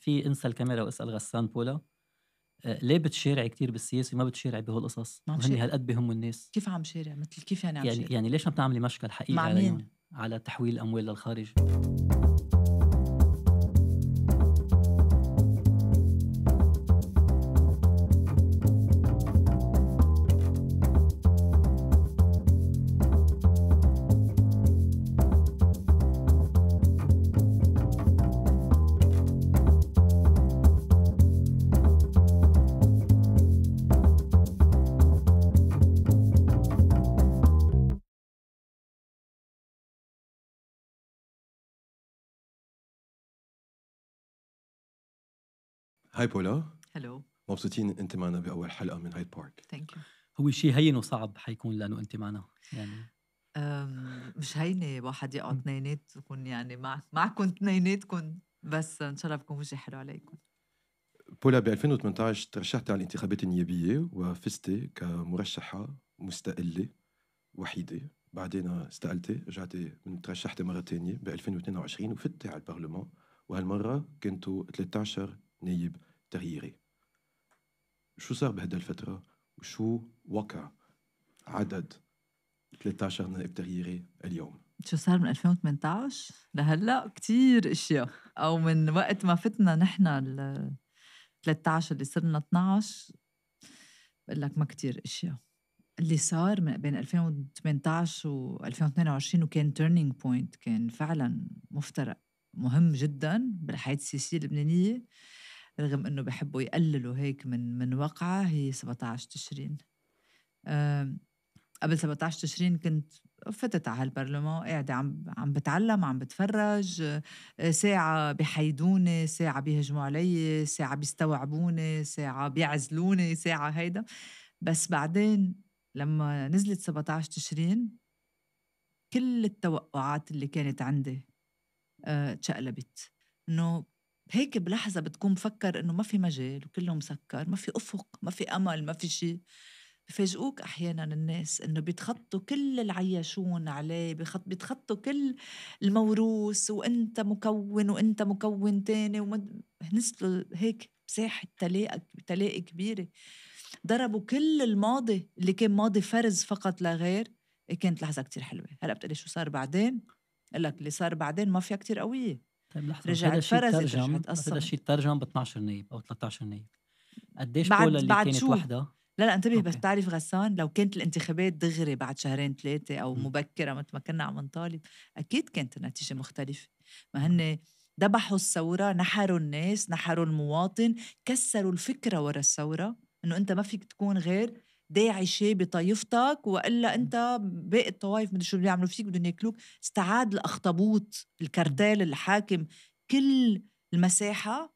في انسى الكاميرا واسال غسان بولا آه، ليه بتشارعي كثير بالسياسه وما بتشارعي بهالقصص؟ هن هالقد بهم الناس كيف عم شارع مثل كيف يعني عم يعني, شارع؟ يعني ليش عم تعملي مشكل حقيقي مع مين؟ على تحويل الاموال للخارج هاي بولا هلو مبسوطين انت معنا باول حلقه من هايد بارك ثانك يو هو شيء هين وصعب حيكون لانه انت معنا يعني مش هينه واحد يقعد اثنيناتكم يعني مع معكم اثنيناتكم بس ان شاء الله بكون وجهي حلو عليكم بولا ب 2018 ترشحت على الانتخابات النيابيه وفزتي كمرشحه مستقله وحيده بعدين استقلتي رجعتي ترشحتي مره ثانيه ب 2022 وفتي على البرلمان وهالمره كنتوا 13 نايب تغييري شو صار بهدا الفترة وشو وقع عدد 13 نائب تغييري اليوم شو صار من 2018 لهلا كتير اشياء او من وقت ما فتنا نحن ال 13 اللي صرنا 12 بقول لك ما كتير اشياء اللي صار من بين 2018 و 2022 وكان تيرنينج بوينت كان فعلا مفترق مهم جدا بالحياه السياسيه اللبنانيه رغم انه بحبوا يقللوا هيك من من وقعها هي 17 تشرين قبل 17 تشرين كنت فتت على هالبرلمان قاعدة عم عم بتعلم عم بتفرج آه، ساعة بحيدوني ساعة بيهجموا علي ساعة بيستوعبوني ساعة بيعزلوني ساعة هيدا بس بعدين لما نزلت 17 تشرين كل التوقعات اللي كانت عندي آه، تشقلبت انه هيك بلحظة بتكون مفكر إنه ما في مجال وكله مسكر ما في أفق ما في أمل ما في شيء بفاجئوك احيانا الناس انه بيتخطوا كل العياشون عليه بيخط بيتخطوا كل الموروث وانت مكون وانت مكون تاني ومد... نزلوا هيك مساحه تلاقى تلاقي كبيره ضربوا كل الماضي اللي كان ماضي فرز فقط لا غير إيه كانت لحظه كتير حلوه هلا بتقولي شو صار بعدين؟ لك اللي صار بعدين مافيا كتير قويه طيب لحظة رجعت فرزت رجعت قصت هذا الشيء ترجم ب 12 نايب او 13 نايب قديش بعد اللي بعد كانت شو؟ وحدة لا لا انتبه بس بتعرف غسان لو كانت الانتخابات دغري بعد شهرين ثلاثة أو م. مبكرة مثل ما كنا عم نطالب أكيد كانت النتيجة مختلفة ما هن ذبحوا الثورة نحروا الناس نحروا المواطن كسروا الفكرة ورا الثورة إنه أنت ما فيك تكون غير داعشه بطائفتك والا إمم. انت باقي الطوائف مدري شو بيعملوا فيك بدهم ياكلوك استعاد الاخطبوط الكرتال إمم. الحاكم كل المساحه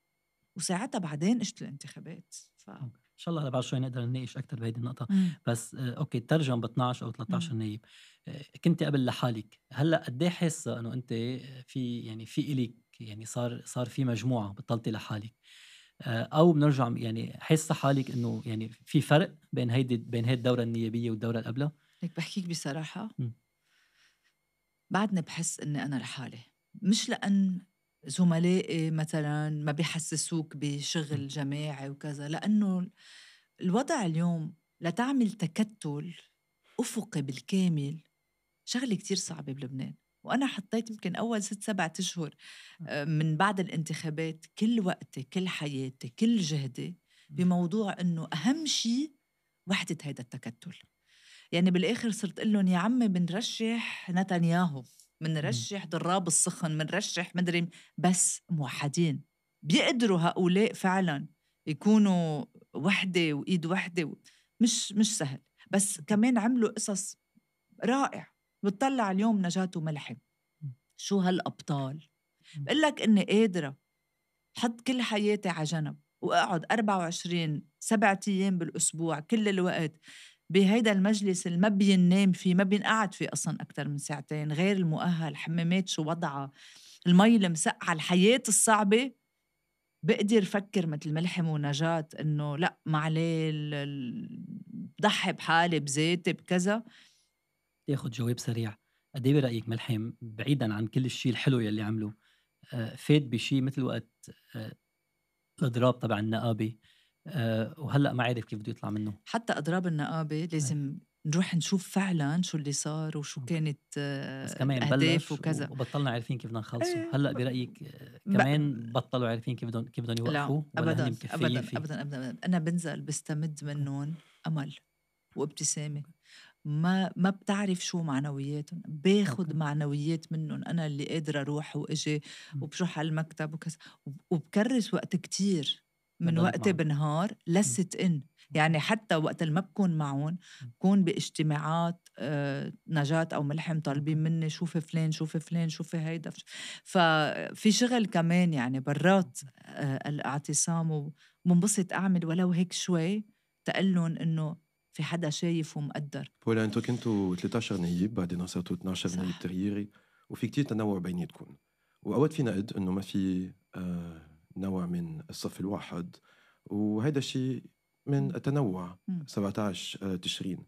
وساعتها بعدين اجت الانتخابات ف... ان شاء الله بعد شوي نقدر نناقش اكثر بهيدي النقطه إمم. بس آه، اوكي ترجم ب 12 او 13 نايب آه، كنت قبل لحالك هلا قد ايه حاسه انه انت في يعني في الك يعني صار صار في مجموعه بطلتي لحالك آه، او بنرجع يعني حاسه حالك انه يعني في فرق بين هيدي بين هيدي الدوره النيابيه والدوره اللي قبلها؟ لك بحكيك بصراحه بعدني بحس اني انا لحالي مش لان زملائي مثلا ما بيحسسوك بشغل جماعي وكذا لانه الوضع اليوم لتعمل تكتل افقي بالكامل شغله كتير صعبه بلبنان وانا حطيت يمكن اول ست سبعة اشهر آه. آه، من بعد الانتخابات كل وقتي كل حياتي كل جهدي بموضوع انه اهم شيء وحده هذا التكتل يعني بالاخر صرت اقول لهم يا عمي بنرشح نتنياهو بنرشح ضراب السخن بنرشح مدري بس موحدين بيقدروا هؤلاء فعلا يكونوا وحده وايد وحده مش مش سهل بس كمان عملوا قصص رائع بتطلع اليوم نجاة وملحم شو هالأبطال بقول لك إني قادرة حط كل حياتي على جنب وأقعد 24 سبعة أيام بالأسبوع كل الوقت بهيدا المجلس اللي ما بيننام فيه ما بينقعد فيه أصلا أكثر من ساعتين غير المؤهل حمامات شو وضعها المي المسقعة الحياة الصعبة بقدر فكر مثل ملحم ونجاة إنه لا معليه بضحي ضحي بحالي بذاتي بكذا تاخذ جواب سريع قد ايه برايك ملحم بعيدا عن كل الشيء الحلو يلي عمله آه، فات بشيء مثل وقت الاضراب آه، تبع النقابه آه، وهلا ما عارف كيف بده يطلع منه حتى اضراب النقابه لازم نروح نشوف فعلا شو اللي صار وشو كانت بس كمان بلش وكذا وبطلنا عارفين كيف بدنا نخلصه إيه، هلا برايك كمان بطلوا عارفين كيف بدهم كيف بدهم يوقفوا لا ابدا أبداً, ابدا ابدا ابدا انا بنزل بستمد منهم امل وابتسامه ما ما بتعرف شو معنوياتهم باخذ معنويات منهم انا اللي قادره اروح واجي وبروح على المكتب وكذا وبكرس وقت كتير من وقتي بنهار لست ان يعني حتى وقت اللي ما بكون معهم بكون باجتماعات آه، نجاة او ملحم طالبين مني شوفي فلان شوفي فلان شوفي هيدا ففي شغل كمان يعني برات آه، الاعتصام وبنبسط اعمل ولو هيك شوي تقلن انه في حدا شايف ومقدر ولا انتو كنتوا 13 نهيب بعدين صرتوا 12 صح. نهيب تغييري وفي كتير تنوع بيناتكم واوقات في نقد انه ما في آه، نوع من الصف الواحد وهذا الشيء من التنوع 17 آه، تشرين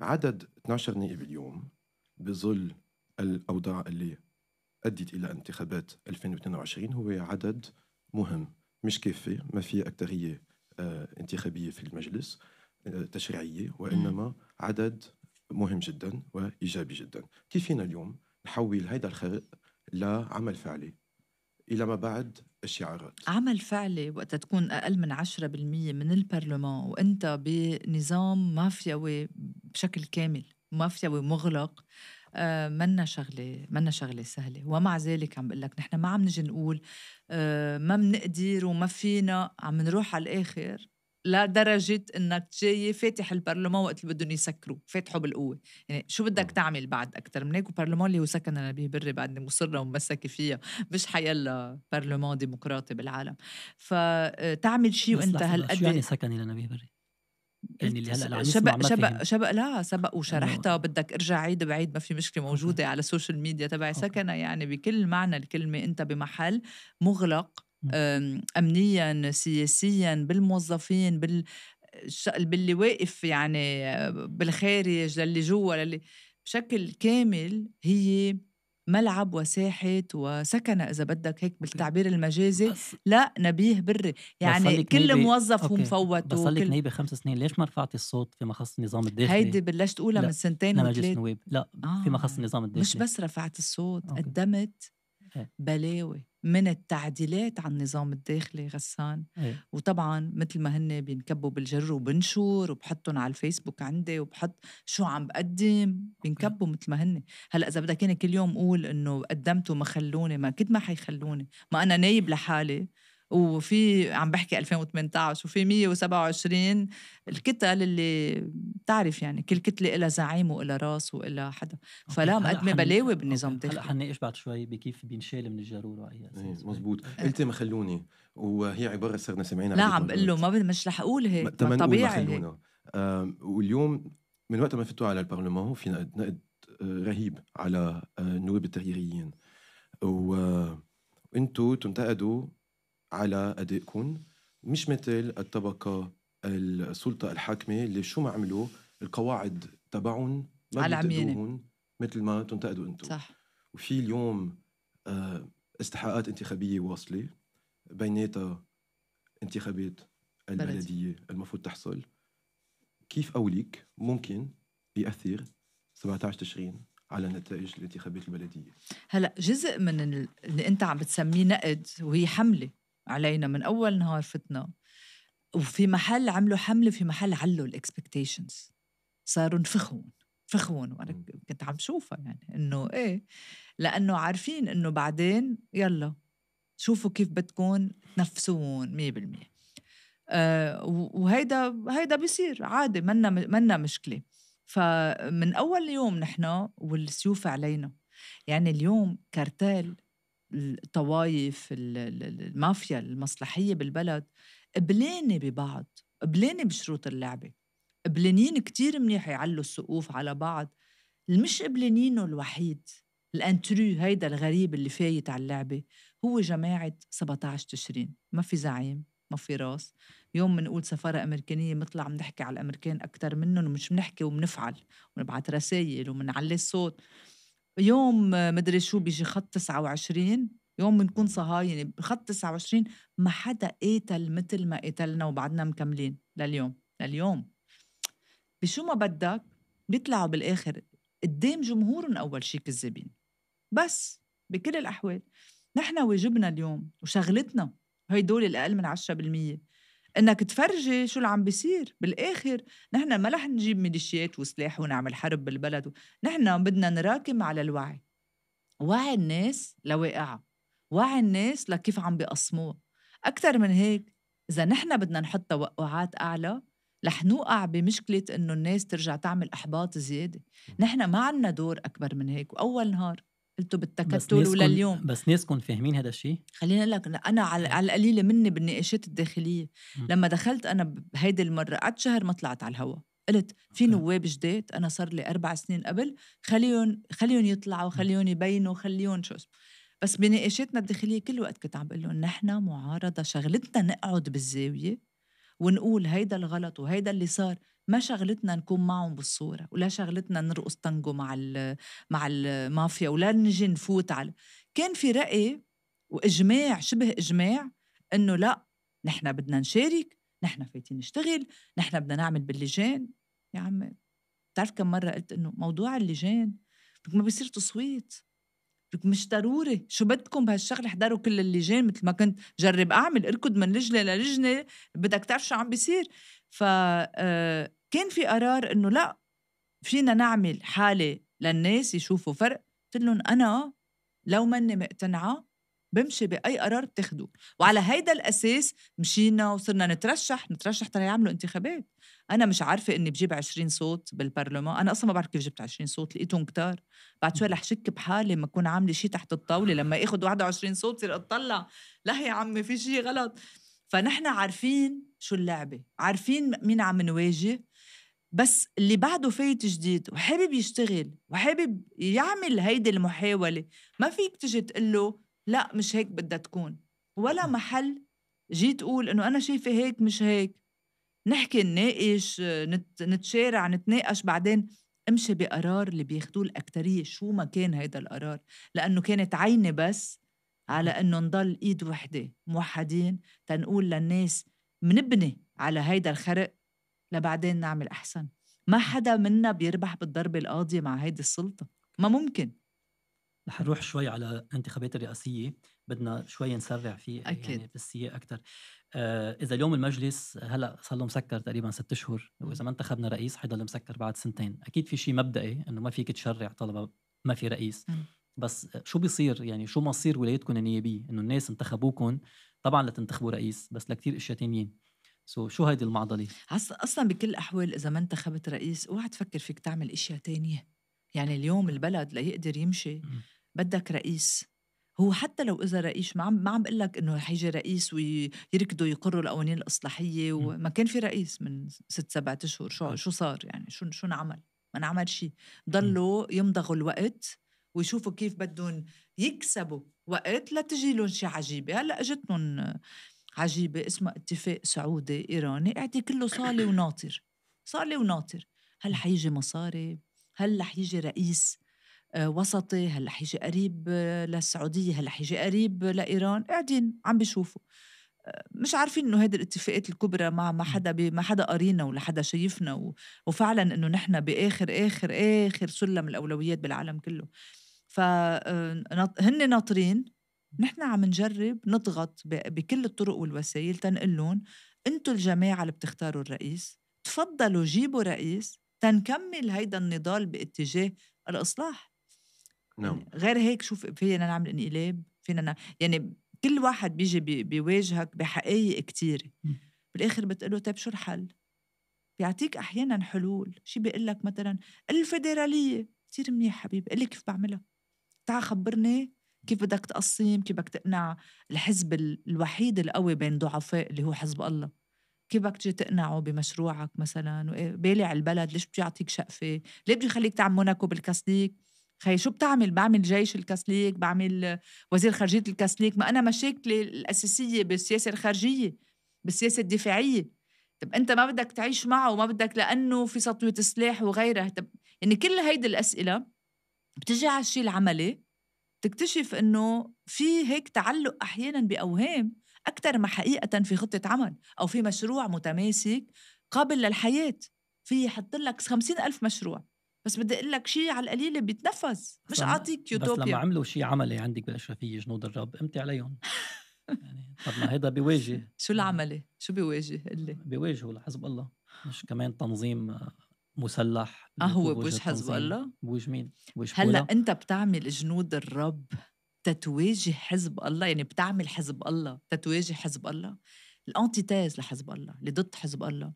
عدد 12 نائب اليوم بظل الاوضاع اللي ادت الى انتخابات 2022 هو عدد مهم مش كافي ما في اكثريه آه، انتخابيه في المجلس آه، تشريعيه وانما عدد مهم جدا وايجابي جدا كيف فينا اليوم نحول هذا الخلق لعمل فعلي الى ما بعد الشعارات عمل فعلي وقت تكون اقل من 10% من البرلمان وانت بنظام مافياوي بشكل كامل مافياوي مغلق آه، منا شغله منا شغله سهله ومع ذلك عم بقول لك نحن ما عم نجي نقول آه، ما بنقدر وما فينا عم نروح على الاخر لدرجه انك جاي فاتح البرلمان وقت اللي بدهم يسكروا فاتحوا بالقوه يعني شو بدك تعمل بعد اكثر من هيك البرلمان اللي هو أنا به بري بعدني مصره ومسكه فيها مش حيلا برلمان ديمقراطي بالعالم فتعمل آه، شيء وانت هالقد شو يعني سكني لنبيه بري يعني اللي هلا عم شبق, شبق سبق لا سبق وشرحتها بدك ارجع عيد بعيد ما في مشكله موجوده أوكي. على السوشيال ميديا تبعي سكنة يعني بكل معنى الكلمه انت بمحل مغلق آمم، امنيا سياسيا بالموظفين بال باللي واقف يعني بالخارج للي جوا للي بشكل كامل هي ملعب وساحة وسكنة إذا بدك هيك بالتعبير المجازي لا نبيه بري يعني كل موظف هو مفوت بس صار لك نيبة خمس سنين ليش ما رفعتي الصوت فيما خص النظام الداخلي؟ هيدي بلشت أولى من سنتين مجلس النواب لا فيما خص آه، النظام الداخلي مش بس رفعت الصوت أوكي. قدمت إيه. بلاوي من التعديلات على النظام الداخلي غسان أيه. وطبعا مثل ما هن بينكبوا بالجر وبنشر وبحطهم على الفيسبوك عندي وبحط شو عم بقدم بينكبوا مثل ما هن هلا اذا بدك كل يوم اقول انه قدمت وما خلوني ما كنت ما حيخلوني ما انا نايب لحالي وفي عم بحكي 2018 وفي 127 الكتل اللي بتعرف يعني كل كتله لها زعيم وإلها راس وإلها حدا فلا مقدمه بلاوي بالنظام الداخلي هلا حنناقش بعد شوي بكيف بينشال من الجاروره اي اساس إيه، مزبوط إيه. قلت ما خلوني وهي عباره صرنا سامعينها لا عم بقول له ما مش رح اقول هيك ما طبيعي هيك واليوم من وقت ما فتوا على البرلمان في نقد, نقد آه، رهيب على آه، النواب التغييريين وانتم آه، تنتقدوا على ادائكم مش مثل الطبقه السلطه الحاكمه اللي شو ما عملوا القواعد تبعهم ما على بينتقدوهم مثل ما تنتقدوا انتم صح وفي اليوم آه، استحقاقات انتخابيه واصله بيناتها انتخابات البلديه المفروض تحصل كيف قولك ممكن ياثر 17 تشرين على نتائج الانتخابات البلديه هلا جزء من اللي انت عم بتسميه نقد وهي حمله علينا من اول نهار فتنا وفي محل عملوا حمله في محل علوا الاكسبكتيشنز صاروا نفخون فخون وانا كنت عم شوفها يعني انه ايه لانه عارفين انه بعدين يلا شوفوا كيف بدكم تنفسون 100% آه وهيدا هيدا بيصير عادي منا منا مشكله فمن اول يوم نحن والسيوف علينا يعني اليوم كارتيل الطوايف المافيا المصلحية بالبلد قبلانة ببعض قبلانة بشروط اللعبة قبلانين كتير منيح يعلوا السقوف على بعض المش قبلانينه الوحيد الانترو هيدا الغريب اللي فايت على اللعبة هو جماعة 17 تشرين ما في زعيم ما في راس يوم منقول سفارة أمريكانية بنطلع بنحكي على الأمريكان أكتر منهم ومش بنحكي وبنفعل ونبعت رسائل ومنعلي الصوت يوم مدري شو بيجي خط 29 يوم بنكون صهاينة يعني بخط 29 ما حدا قتل مثل ما قتلنا وبعدنا مكملين لليوم لليوم بشو ما بدك بيطلعوا بالآخر قدام جمهورهم أول شي كذابين بس بكل الأحوال نحن واجبنا اليوم وشغلتنا هي دول الأقل من 10% انك تفرجي شو اللي عم بيصير بالاخر نحن ما رح نجيب ميليشيات وسلاح ونعمل حرب بالبلد نحن بدنا نراكم على الوعي وعي الناس لواقعها وعي الناس لكيف عم بيقسموها اكثر من هيك اذا نحن بدنا نحط توقعات اعلى رح نوقع بمشكلة إنه الناس ترجع تعمل إحباط زيادة نحن ما عنا دور أكبر من هيك وأول نهار قلتوا بالتكتل ولليوم بس ناسكم فاهمين هذا الشيء؟ خليني لك انا على, على القليله مني بالنقاشات الداخليه لما دخلت انا بهيدي المره قعدت شهر ما طلعت على الهواء قلت في نواب جداد انا صار لي اربع سنين قبل خليهم خليهم يطلعوا خليهم يبينوا خليهم شو اسمه بس بنقاشاتنا الداخليه كل وقت كنت عم بقول لهم نحن معارضه شغلتنا نقعد بالزاويه ونقول هيدا الغلط وهيدا اللي صار ما شغلتنا نكون معهم بالصوره ولا شغلتنا نرقص تانجو مع مع المافيا ولا نجي نفوت على كان في راي واجماع شبه اجماع انه لا نحن بدنا نشارك نحن فايتين نشتغل نحن بدنا نعمل باللجان يا عمي بتعرف كم مره قلت انه موضوع اللجان ما بيصير تصويت مش ضروري شو بدكم بهالشغله احضروا كل اللجان مثل ما كنت جرب اعمل اركض من لجنه للجنه بدك تعرف شو عم بيصير فكان آه، في قرار انه لا فينا نعمل حاله للناس يشوفوا فرق قلت لهم انا لو ماني مقتنعه بمشي باي قرار بتاخده وعلى هيدا الاساس مشينا وصرنا نترشح نترشح ترى يعملوا انتخابات انا مش عارفه اني بجيب 20 صوت بالبرلمان انا اصلا ما بعرف كيف جبت 20 صوت لقيتهم كتار بعد شوي رح شك بحالي ما اكون عامله شيء تحت الطاوله لما اخذ 21 صوت بصير اطلع لا يا عمي في شيء غلط فنحن عارفين شو اللعبه عارفين مين عم نواجه بس اللي بعده فايت جديد وحابب يشتغل وحابب يعمل هيدي المحاوله ما فيك تجي تقول له لا مش هيك بدها تكون ولا محل جيت تقول انه انا شايفه هيك مش هيك نحكي نناقش نتشارع نتناقش بعدين امشي بقرار اللي بياخدوه الأكترية شو ما كان هيدا القرار لأنه كانت عيني بس على انه نضل ايد وحده موحدين تنقول للناس منبني على هيدا الخرق لبعدين نعمل احسن ما حدا منا بيربح بالضربه القاضيه مع هيدي السلطه ما ممكن رح نروح شوي على الانتخابات الرئاسيه بدنا شوي نسرع فيه يعني أكيد. يعني بالسياق اكثر آه اذا اليوم المجلس هلا صار له مسكر تقريبا ست شهور واذا ما انتخبنا رئيس حيضل مسكر بعد سنتين اكيد في شيء مبدئي انه ما فيك تشرع طالما ما في رئيس بس شو بيصير يعني شو مصير ولايتكم النيابيه انه الناس انتخبوكم طبعا لتنتخبوا رئيس بس لكتير اشياء تانيين سو شو هيدي المعضله اصلا بكل الاحوال اذا ما انتخبت رئيس اوعى تفكر فيك تعمل اشياء تانية يعني اليوم البلد ليقدر يمشي بدك رئيس هو حتى لو اذا رئيس ما عم ما عم بقول لك انه رح يجي رئيس ويركضوا يقروا القوانين الاصلاحيه وما كان في رئيس من ست سبعة اشهر شو شو صار يعني شو شو انعمل؟ ما انعمل شيء ضلوا يمضغوا الوقت ويشوفوا كيف بدهم يكسبوا وقت لتجي لهم شي عجيبه هلا اجتهم عجيبه اسمها اتفاق سعودي ايراني اعطي كله صالي وناطر صالي وناطر هل حيجي مصاري هل رح يجي رئيس آه، وسطي هل رح يجي قريب آه، للسعوديه هل رح يجي قريب لايران قاعدين عم بيشوفوا آه، مش عارفين انه هذه الاتفاقات الكبرى مع ما حدا ما حدا قارينا ولا حدا شايفنا وفعلا انه نحن باخر اخر اخر سلم الاولويات بالعالم كله فهن آه، ناطرين نحن عم نجرب نضغط بكل الطرق والوسائل تنقول لهم انتم الجماعه اللي بتختاروا الرئيس تفضلوا جيبوا رئيس تنكمل هيدا النضال باتجاه الاصلاح نعم. يعني غير هيك شوف فينا نعمل انقلاب فينا نعمل يعني كل واحد بيجي بي بيواجهك بحقائق كتير بالاخر بتقول له طيب شو الحل؟ بيعطيك احيانا حلول شي بيقول لك مثلا الفيدراليه كثير منيح حبيبي قلي كيف بعملها تعا خبرني كيف بدك تقسم كيف بدك تقنع الحزب الوحيد القوي بين ضعفاء اللي هو حزب الله كيف بدك تجي تقنعه بمشروعك مثلا بالع البلد ليش بده يعطيك شقفه ليه بده يخليك تعمل موناكو بالكاسليك خي شو بتعمل بعمل جيش الكاسليك بعمل وزير خارجيه الكاسليك ما انا مشاكلي الاساسيه بالسياسه الخارجيه بالسياسه الدفاعيه طب انت ما بدك تعيش معه وما بدك لانه في سطوه سلاح وغيرها طب يعني كل هيدي الاسئله بتجي على الشيء العملي تكتشف انه في هيك تعلق احيانا باوهام اكثر ما حقيقه في خطه عمل او في مشروع متماسك قابل للحياه في يحط لك 50 ألف مشروع بس بدي اقول لك شيء على القليله بيتنفس مش اعطيك يوتوبيا بس لما عملوا شيء عملي عندك بالاشرفيه جنود الرب امتي عليهم يعني طب ما هيدا بيواجه شو العملي؟ شو بيواجه؟ قل لي بيواجهوا لحزب الله مش كمان تنظيم مسلح اه هو بوجه حزب الله؟ بوجه مين؟ بوجه هلا بولا. انت بتعمل جنود الرب تتواجه حزب الله يعني بتعمل حزب الله تتواجه حزب الله الانتيتاز لحزب الله اللي ضد حزب الله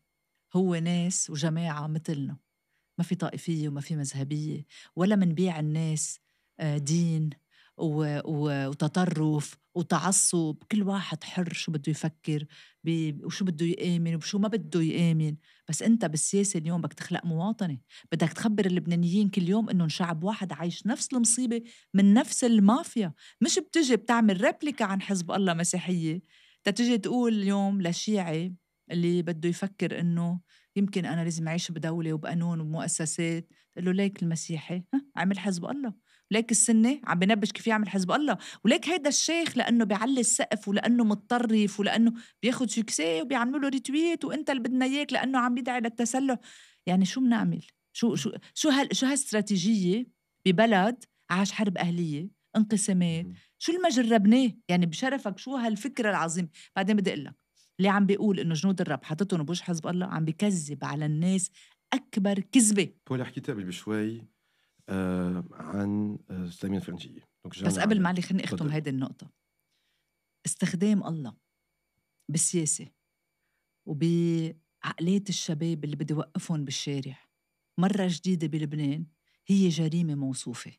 هو ناس وجماعه مثلنا ما في طائفيه وما في مذهبيه ولا منبيع الناس آه، دين وتطرف وتعصب كل واحد حر شو بده يفكر وشو بده يآمن وشو ما بده يآمن بس أنت بالسياسة اليوم بدك تخلق مواطنة بدك تخبر اللبنانيين كل يوم إنهم شعب واحد عايش نفس المصيبة من نفس المافيا مش بتجي بتعمل ريبليكا عن حزب الله مسيحية تتجي تقول اليوم لشيعي اللي بده يفكر إنه يمكن أنا لازم أعيش بدولة وبقانون ومؤسسات تقول له ليك المسيحي عمل حزب الله وليك السنة عم بنبش كيف يعمل حزب الله وليك هيدا الشيخ لأنه بيعلي السقف ولأنه متطرف ولأنه بياخد سكسي وبيعملوا له ريتويت وأنت اللي بدنا إياك لأنه عم بيدعي للتسلح يعني شو بنعمل؟ شو شو شو هال شو هالاستراتيجية ببلد عاش حرب أهلية انقسامات شو اللي ما جربناه يعني بشرفك شو هالفكرة العظيمة بعدين بدي أقول لك اللي عم بيقول انه جنود الرب حطتهم بوش حزب الله عم بكذب على الناس اكبر كذبه هو اللي حكيتها قبل بشوي آه، عن الساميه آه، الفرنسيه بس قبل معلي خليني اختم هيدي النقطه استخدام الله بالسياسه وبعقلات الشباب اللي بدي يوقفهم بالشارع مره جديده بلبنان هي جريمه موصوفه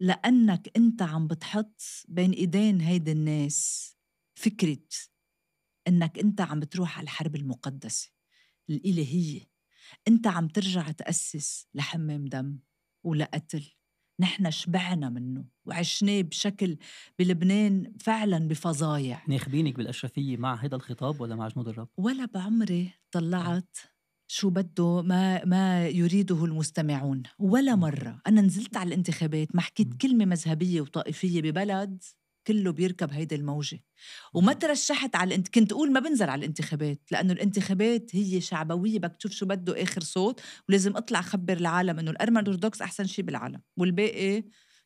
لانك انت عم بتحط بين ايدين هيدي الناس فكره انك انت عم بتروح على الحرب المقدسه الالهيه أنت عم ترجع تأسس لحمام دم ولقتل نحن شبعنا منه وعشناه بشكل بلبنان فعلا بفظايع ناخبينك بالأشرفية مع هذا الخطاب ولا مع جنود الرب؟ ولا بعمري طلعت شو بده ما ما يريده المستمعون ولا مره انا نزلت على الانتخابات ما حكيت كلمه مذهبيه وطائفيه ببلد كله بيركب هيدي الموجه وما ترشحت على الانت... كنت اقول ما بنزل على الانتخابات لانه الانتخابات هي شعبويه بدك تشوف شو بده اخر صوت ولازم اطلع خبر العالم انه الارمن أرثوذكس احسن شيء بالعالم والباقي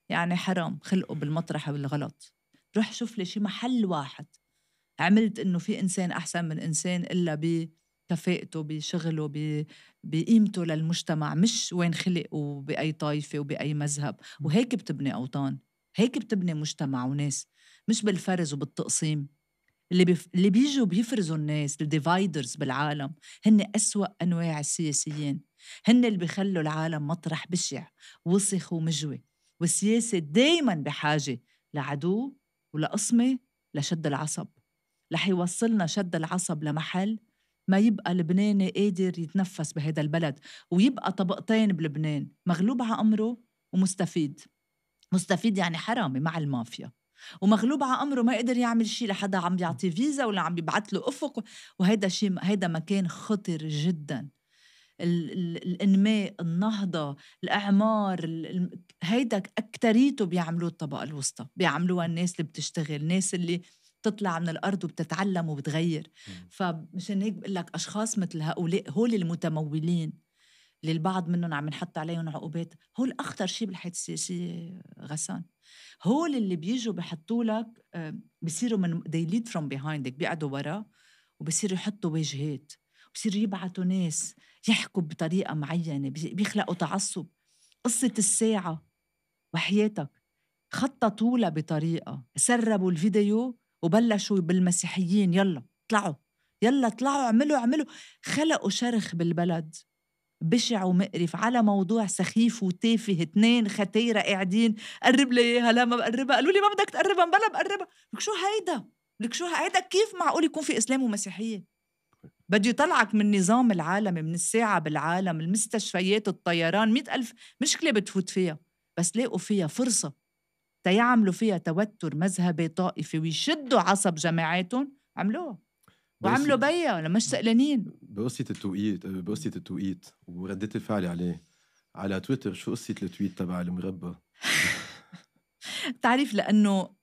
يعني حرام خلقه بالمطرح بالغلط روح شوف لي شي محل واحد عملت انه في انسان احسن من انسان الا بكفاءته بشغله ب... بقيمته للمجتمع مش وين خلق وباي طائفه وباي مذهب وهيك بتبني اوطان هيك بتبني مجتمع وناس مش بالفرز وبالتقسيم اللي بيف... اللي بيجوا بيفرزوا الناس الديفايدرز بالعالم هن أسوأ أنواع السياسيين هن اللي بيخلوا العالم مطرح بشع وسخ ومجوي والسياسة دايما بحاجة لعدو ولقصمه لشد العصب رح يوصلنا شد العصب لمحل ما يبقى لبناني قادر يتنفس بهذا البلد ويبقى طبقتين بلبنان مغلوب على أمره ومستفيد مستفيد يعني حرامي مع المافيا ومغلوب على امره ما يقدر يعمل شيء لحدا عم يعطيه فيزا ولا عم يبعث له افق وهيدا شيء هيدا مكان خطر جدا الانماء النهضه الاعمار هيدا اكتريته بيعملوه الطبقه الوسطى بيعملوها الناس اللي بتشتغل الناس اللي بتطلع من الارض وبتتعلم وبتغير فمشان هيك بقول لك اشخاص مثل هؤلاء هول المتمولين اللي البعض منهم عم نحط عليهم عقوبات هول أخطر شيء بالحياة السياسية غسان هول اللي بيجوا بحطوا لك آه، بصيروا من they lead from behind بيقعدوا ورا وبصيروا يحطوا واجهات بصيروا يبعتوا ناس يحكوا بطريقة معينة بيخلقوا تعصب قصة الساعة وحياتك خططوا لها بطريقة سربوا الفيديو وبلشوا بالمسيحيين يلا طلعوا يلا طلعوا اعملوا اعملوا خلقوا شرخ بالبلد بشع ومقرف على موضوع سخيف وتافه اثنين ختيرة قاعدين قرب لي اياها لا ما بقربها قالوا لي ما بدك تقربها بلا بقربها لك شو هيدا لك شو هيدا كيف معقول يكون في اسلام ومسيحيه بده يطلعك من النظام العالمي من الساعة بالعالم المستشفيات الطيران مئة ألف مشكلة بتفوت فيها بس لاقوا فيها فرصة تيعملوا فيها توتر مذهبي طائفي ويشدوا عصب جماعاتهم عملوها وعملوا بيا ولا مش سألانين بقصة التوقيت بقصة التوقيت وردة الفعل عليه على تويتر شو قصة التويت تبع المربى؟ بتعرف لأنه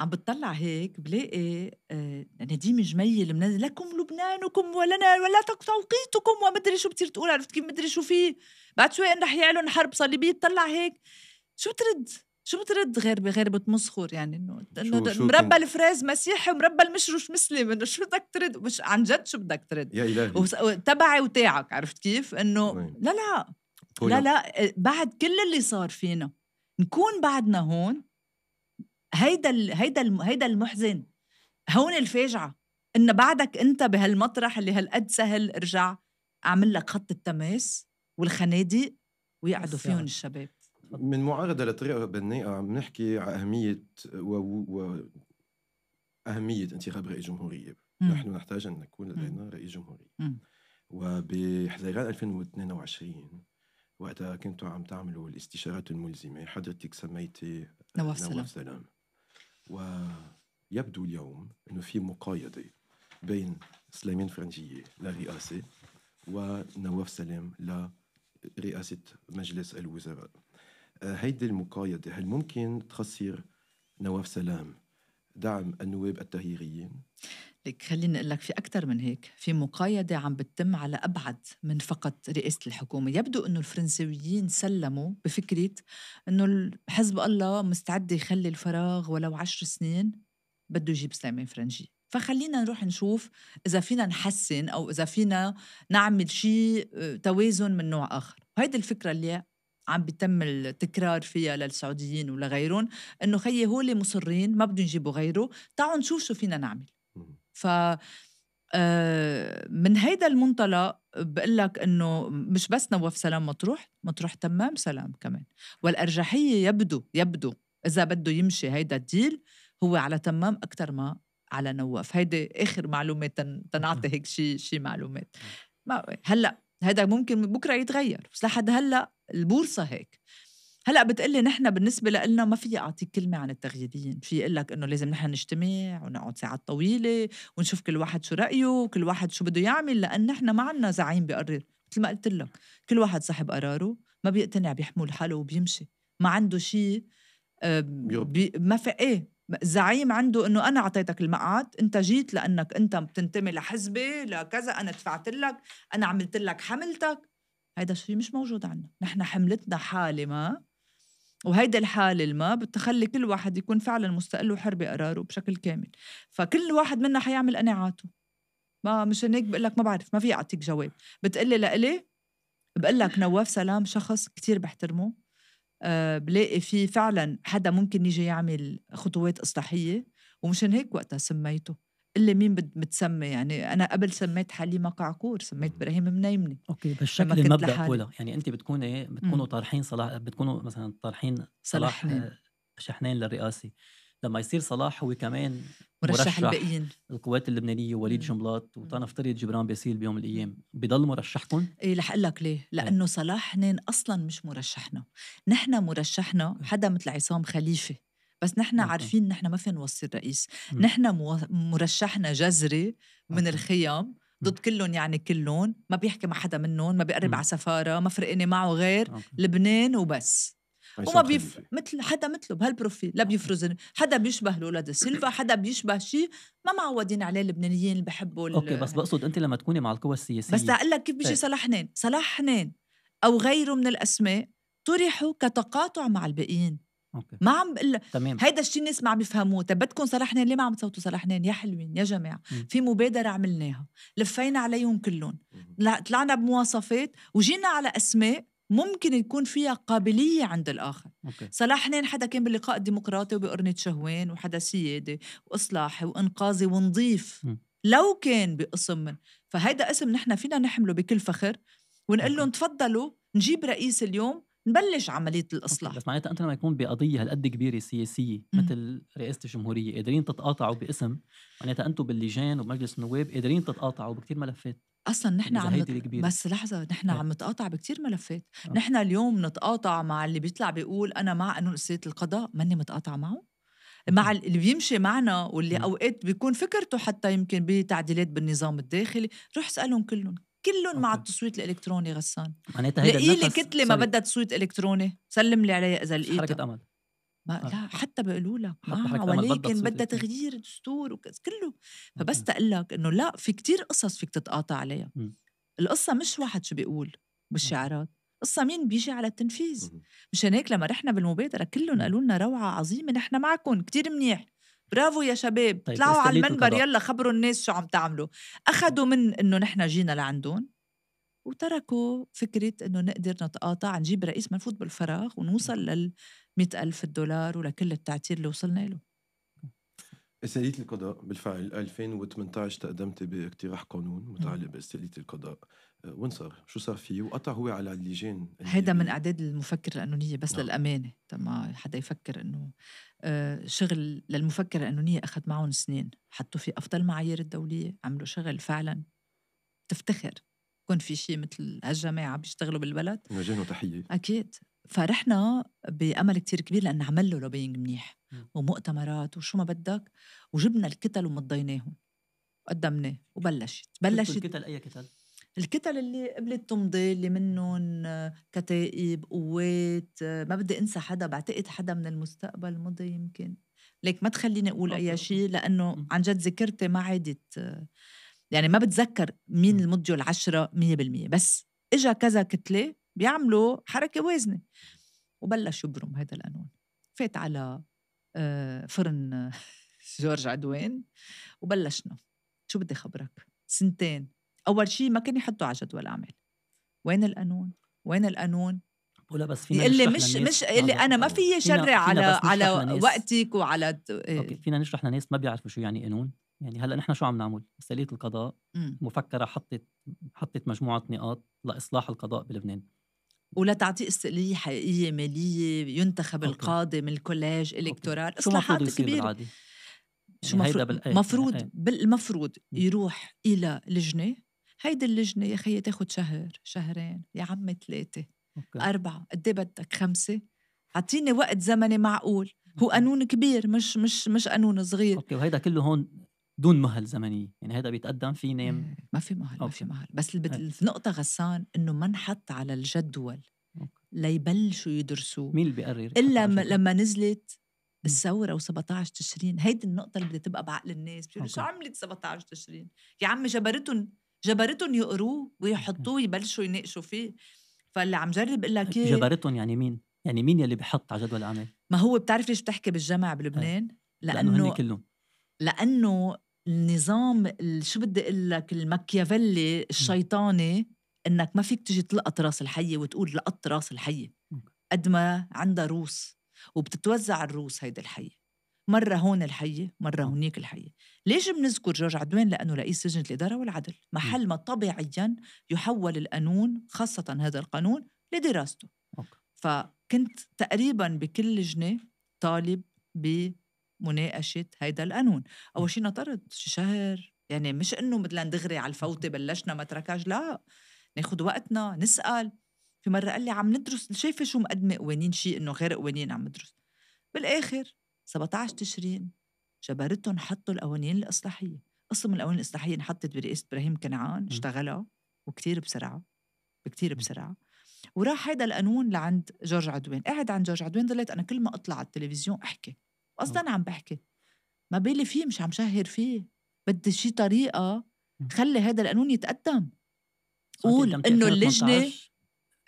عم بتطلع هيك بلاقي آه نديم جميل منزل لكم لبنانكم ولنا ولا توقيتكم ادري شو بتصير تقول عرفت كيف ادري شو في بعد شوي رح يعلن حرب صليبيه بتطلع هيك شو بترد؟ شو بترد غير غير بتمسخر يعني انه مربى الفريز مسيحي ومربى المشروش مسلم انه شو بدك ترد مش عن جد شو بدك ترد يا الهي تبعي وتاعك عرفت كيف انه لا لا لا لا آه، بعد كل اللي صار فينا نكون بعدنا هون هيدا الـ هيدا الـ هيدا المحزن هون الفاجعه ان بعدك انت بهالمطرح اللي هالقد سهل ارجع اعمل لك خط التماس والخنادق ويقعدوا فيهم الشباب من معارضه لطريقه بناءه عم نحكي على اهميه و... و... اهميه انتخاب رئيس جمهوريه مم. نحن نحتاج ان نكون لدينا رئيس جمهوريه وبحزيران 2022 وقتها كنتوا عم تعملوا الاستشارات الملزمه حضرتك سميتي آه، نواف سلام, نواف سلام. ويبدو اليوم انه في مقايضه بين سليمان فرنجيه للرئاسه ونواف سلام لرئاسه مجلس الوزراء هيدي المقايضة هل ممكن تخسر نواف سلام دعم النواب التغييريين؟ لك خليني اقول لك في اكثر من هيك، في مقايضه عم بتتم على ابعد من فقط رئاسه الحكومه، يبدو انه الفرنسويين سلموا بفكره انه حزب الله مستعد يخلي الفراغ ولو عشر سنين بده يجيب سليمان فرنجي، فخلينا نروح نشوف اذا فينا نحسن او اذا فينا نعمل شيء آه، توازن من نوع اخر، هيدي الفكره اللي عم بيتم التكرار فيها للسعوديين ولغيرهم انه خيي هو اللي مصرين ما بدهم يجيبوا غيره تعالوا نشوف شو فينا نعمل ف آه، من هيدا المنطلق بقول لك انه مش بس نواف سلام مطروح مطروح تمام سلام كمان والارجحيه يبدو يبدو اذا بده يمشي هيدا الديل هو على تمام اكثر ما على نواف هيدي اخر معلومات تن... تنعطي هيك شيء شيء معلومات ما هلا هذا ممكن بكره يتغير بس لحد هلا البورصه هيك هلا بتقلي نحن بالنسبه لنا ما في اعطيك كلمه عن التغييريين في يقول لك انه لازم نحن نجتمع ونقعد ساعات طويله ونشوف كل واحد شو رايه وكل واحد شو بده يعمل لان نحن ما عندنا زعيم بيقرر مثل ما قلت لك كل واحد صاحب قراره ما بيقتنع بيحمل حاله وبيمشي ما عنده شيء آه، بي ما في ايه الزعيم عنده انه انا اعطيتك المقعد انت جيت لانك انت بتنتمي لحزبي لكذا انا دفعت لك انا عملت لك حملتك هيدا الشيء مش موجود عندنا نحن حملتنا حالة ما وهيدا الحالة الما بتخلي كل واحد يكون فعلا مستقل وحر بقراره بشكل كامل فكل واحد منا حيعمل قناعاته ما مشان هيك بقول لك ما بعرف ما في اعطيك جواب بتقلي لإلي بقول لك نواف سلام شخص كتير بحترمه أه بلاقي فيه فعلا حدا ممكن يجي يعمل خطوات اصلاحيه ومشان هيك وقتها سميته اللي مين بتسمى يعني انا قبل سميت حالي كور سميت ابراهيم منيمني اوكي بالشكل ما المبدا كله يعني انت بتكوني إيه، بتكونوا طارحين صلاح بتكونوا مثلا طارحين صلاح آه، شحنين للرئاسي لما يصير صلاح هو كمان مرشح, مرشح الباقيين القوات اللبنانيه ووليد جملات وتنفترض جبران بيصير بيوم من الايام بضل مرشحكم؟ ايه رح اقول لك ليه؟ إيه. لانه صلاح نين اصلا مش مرشحنا، نحن مرشحنا إيه. حدا مثل عصام خليفه بس نحن عارفين نحن ما فينا نوصي الرئيس نحن مو... مرشحنا جذري من الخيم ضد كلهم يعني كلهم ما بيحكي مع حدا منهم ما بيقرب على سفاره ما فرقني معه غير لبنان وبس وما بيف مثل حدا مثله بهالبروفيل لا بيفرز حدا بيشبه لولا سيلفا حدا بيشبه شيء ما معودين عليه اللبنانيين اللي بحبوا اوكي بس بقصد انت لما تكوني مع القوى السياسيه بس اقول لك كيف بيجي إيه. صلاح حنين صلاح حنين او غيره من الاسماء طرحوا كتقاطع مع الباقيين أوكي. ما عم بقول تمام هيدا الشيء الناس ما عم يفهموه طيب بدكم حنان ليه ما عم تصوتوا حنان؟ يا حلوين يا جماعه مم. في مبادره عملناها لفينا عليهم كلهم طلعنا بمواصفات وجينا على اسماء ممكن يكون فيها قابلية عند الآخر أوكي. صلاح نين حدا كان باللقاء الديمقراطي وبقرنة شهوان وحدا سيادة وإصلاحي وإنقاذي ونظيف لو كان بقسم من فهيدا اسم نحن فينا نحمله بكل فخر ونقول لهم تفضلوا نجيب رئيس اليوم نبلش عمليه الاصلاح بس معناتها انت لما يكون بقضيه هالقد كبيره سياسيه مثل رئاسه الجمهوريه قادرين تتقاطعوا باسم معناتها انتم باللجان ومجلس النواب قادرين تتقاطعوا بكثير ملفات اصلا نحن عم بس لحظه نحن عم نتقاطع بكثير ملفات آه. نحن اليوم نتقاطع مع اللي بيطلع بيقول انا مع قانون اسئله القضاء ماني متقاطع معه مع اللي بيمشي معنا واللي اوقات بيكون فكرته حتى يمكن بتعديلات بالنظام الداخلي روح اسالهم كلهم كلهم مع التصويت الالكتروني غسان معناتها هيدا لقي لي كتله ما بدها تصويت الكتروني سلم لي عليها اذا لقيتها حركه امل ما آه. لا حتى بقولوا لك آه ولكن بدها تغيير دستور وكذا كله فبس تقول لك انه لا في كتير قصص فيك تتقاطع عليها القصه مش واحد شو بيقول بالشعارات قصة مين بيجي على التنفيذ مشان هيك لما رحنا بالمبادرة كلهم قالوا لنا روعة عظيمة نحن معكم كتير منيح برافو يا شباب طيب طلعوا على المنبر يلا خبروا الناس شو عم تعملوا اخذوا من انه نحن جينا لعندهم وتركوا فكرة أنه نقدر نتقاطع نجيب رئيس منفوت بالفراغ ونوصل لل ألف دولار ولكل التعتير اللي وصلنا له إسالية القضاء بالفعل 2018 تقدمت باقتراح قانون متعلق بإسالية القضاء آه، وين صار؟ شو صار فيه؟ وقطع هو على اللجان هيدا من أعداد المفكرة القانونية بس نعم. للأمانة تما حدا يفكر إنه آه، شغل للمفكرة القانونية أخذ معهم سنين حطوا في أفضل معايير الدولية عملوا شغل فعلا تفتخر يكون في شيء مثل هالجماعة بيشتغلوا بالبلد مجانو تحية أكيد فرحنا بامل كتير كبير لان عمل له لوبينج منيح ومؤتمرات وشو ما بدك وجبنا الكتل ومضيناهم قدمناه وبلشت بلشت الكتل اي كتل؟ الكتل اللي قبلت تمضي اللي منهم كتائب قوات ما بدي انسى حدا بعتقد حدا من المستقبل مضي يمكن ليك ما تخليني اقول اي شيء لانه عن جد ذاكرتي ما عادت يعني ما بتذكر مين المضيو العشرة 100% بس اجا كذا كتله بيعملوا حركه وازنه وبلش يبرم هذا القانون فات على آه، فرن جورج عدوان وبلشنا شو بدي خبرك سنتين اول شيء ما كان يحطوا على جدول اعمال وين القانون وين القانون ولا بس فينا اللي مش مش اللي انا ما فيي شرع على على وقتك وعلى آه. اوكي فينا نشرح لناس ما بيعرفوا شو يعني قانون يعني هلا نحن شو عم نعمل؟ مسؤوليه القضاء مفكرة حطت حطت مجموعة نقاط لإصلاح القضاء بلبنان ولتعطيه استقلالية حقيقية مالية ينتخب أوكي. القاضي من الكوليج إلكتورال شو مفروض يصير بالعادي؟ شو يعني مفروض إيه، مفروض إيه. المفروض يروح إلى لجنة هيدي اللجنة يا خيي تاخذ شهر شهرين يا عمي ثلاثة أربعة قد إيه بدك خمسة أعطيني وقت زمني معقول هو قانون كبير مش مش مش قانون صغير اوكي وهيدا كله هون دون مهل زمنيه يعني هذا بيتقدم في نيم إيه، ما في مهل ما في مهل بس النقطه غسان انه ما انحط على الجدول ليبلشوا يدرسوا مين اللي بيقرر الا لما نزلت الثوره و17 تشرين هيدي النقطه اللي بدها تبقى بعقل الناس بيقولوا شو عملت 17 تشرين يا عمي جبرتهم جبرتهم يقروه ويحطوه يبلشوا يناقشوا فيه فاللي عم جرب اقول لك جبرتهم يعني مين يعني مين يلي بحط على جدول العمل ما هو بتعرف ليش بتحكي بالجامعه بلبنان لانه لانه هن كلهم لانه النظام شو بدي اقول لك الماكيافيلي الشيطاني انك ما فيك تجي تلقط راس الحيه وتقول لقط راس الحيه قد ما عندها روس وبتتوزع الروس هيدي الحيه مرة هون الحية مرة هونيك الحية ليش بنذكر جورج عدوان لأنه رئيس سجن الإدارة والعدل محل ما طبيعيا يحول القانون خاصة هذا القانون لدراسته أوك. فكنت تقريبا بكل لجنة طالب ب مناقشه هيدا القانون اول شيء نطرد شي شهر يعني مش انه مثلا دغري على الفوتة بلشنا ما تركاش لا ناخد وقتنا نسأل في مرة قال لي عم ندرس شايفة شو مقدمة قوانين شيء انه غير قوانين عم ندرس بالآخر 17 تشرين جبرتهم حطوا القوانين الإصلاحية قسم القوانين الإصلاحية انحطت برئاسة إبراهيم كنعان اشتغلها وكتير بسرعة كتير بسرعة وراح هيدا القانون لعند جورج عدوان قاعد عند جورج عدوان ضليت أنا كل ما أطلع على التلفزيون أحكي اصلا آه. عم بحكي ما بالي فيه مش عم شهر فيه بدي شي طريقه خلي هذا القانون يتقدم قول انه اللجنه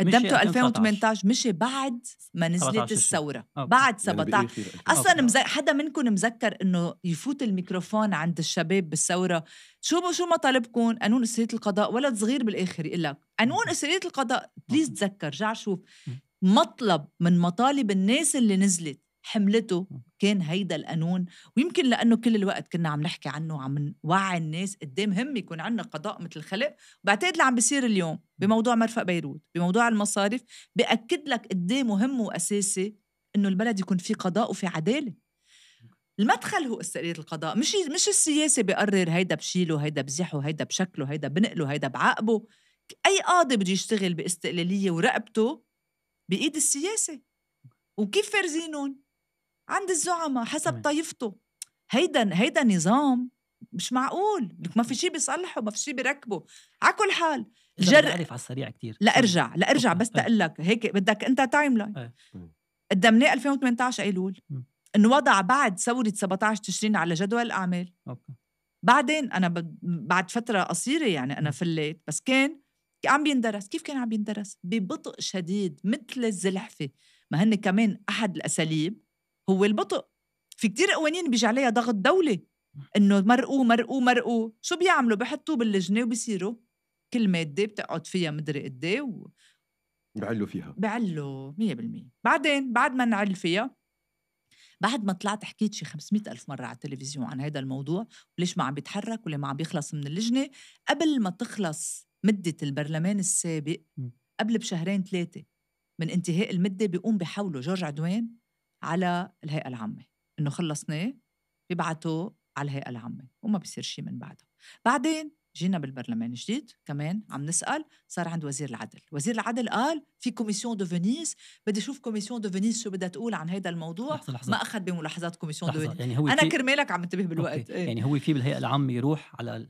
قدمته 2018 مشي بعد ما نزلت الثوره آه، بعد 17 يعني آه، اصلا مز... حدا منكم مذكر انه يفوت الميكروفون عند الشباب بالثوره شو شو مطالبكم قانون اسريه القضاء ولد صغير بالاخر يقول لك قانون اسريه القضاء بليز تذكر رجع شوف مطلب من مطالب الناس اللي نزلت حملته كان هيدا القانون ويمكن لأنه كل الوقت كنا عم نحكي عنه وعم نوعي الناس قد مهم يكون عندنا قضاء مثل الخلق بعتقد اللي عم بيصير اليوم بموضوع مرفق بيروت بموضوع المصارف بأكد لك قد مهم وأساسي إنه البلد يكون في قضاء وفي عدالة المدخل هو استقلالية القضاء مش مش السياسة بيقرر هيدا بشيله هيدا بزيحه هيدا بشكله هيدا بنقله هيدا بعقبه اي قاضي بده يشتغل باستقلاليه ورقبته بايد السياسة وكيف فرزينهم عند الزعماء حسب طائفته هيدا هيدا نظام مش معقول لك ما في شيء بيصلحه ما في شيء بيركبه على كل حال الجر على السريع كثير لا ارجع لا ارجع بس تقول لك هيك بدك انت تايم لاين قدمناه 2018 ايلول انوضع بعد ثوره 17 تشرين على جدول الاعمال اوكي بعدين انا بعد فتره قصيره يعني انا فليت بس كان عم بيندرس كيف كان عم بيندرس ببطء شديد مثل الزلحفه ما هن كمان احد الاساليب هو البطء في كتير قوانين بيجي عليها ضغط دولي انه مرقوا مرقوا مرقوا شو بيعملوا بحطوه باللجنه وبصيروا كل ماده بتقعد فيها مدري قد ايه و... بعلوا فيها بعلوا 100% بعدين بعد ما نعل فيها بعد ما طلعت حكيت شي 500 ألف مرة على التلفزيون عن هذا الموضوع وليش ما عم بيتحرك وليه ما عم بيخلص من اللجنة قبل ما تخلص مدة البرلمان السابق قبل بشهرين ثلاثة من انتهاء المدة بيقوم بحوله جورج عدوان على الهيئه العامه انه خلصناه بيبعتوا على الهيئه العامه وما بيصير شيء من بعدها بعدين جينا بالبرلمان جديد كمان عم نسال صار عند وزير العدل وزير العدل قال في كوميسيون دو فينيس بدي اشوف كوميسيون دو فينيس شو بدها تقول عن هذا الموضوع لحظة لحظة. ما اخذ بملاحظات كوميسيون دو فينيس يعني هو انا كرمالك عم انتبه بالوقت إيه؟ يعني هو في بالهيئه العامه يروح على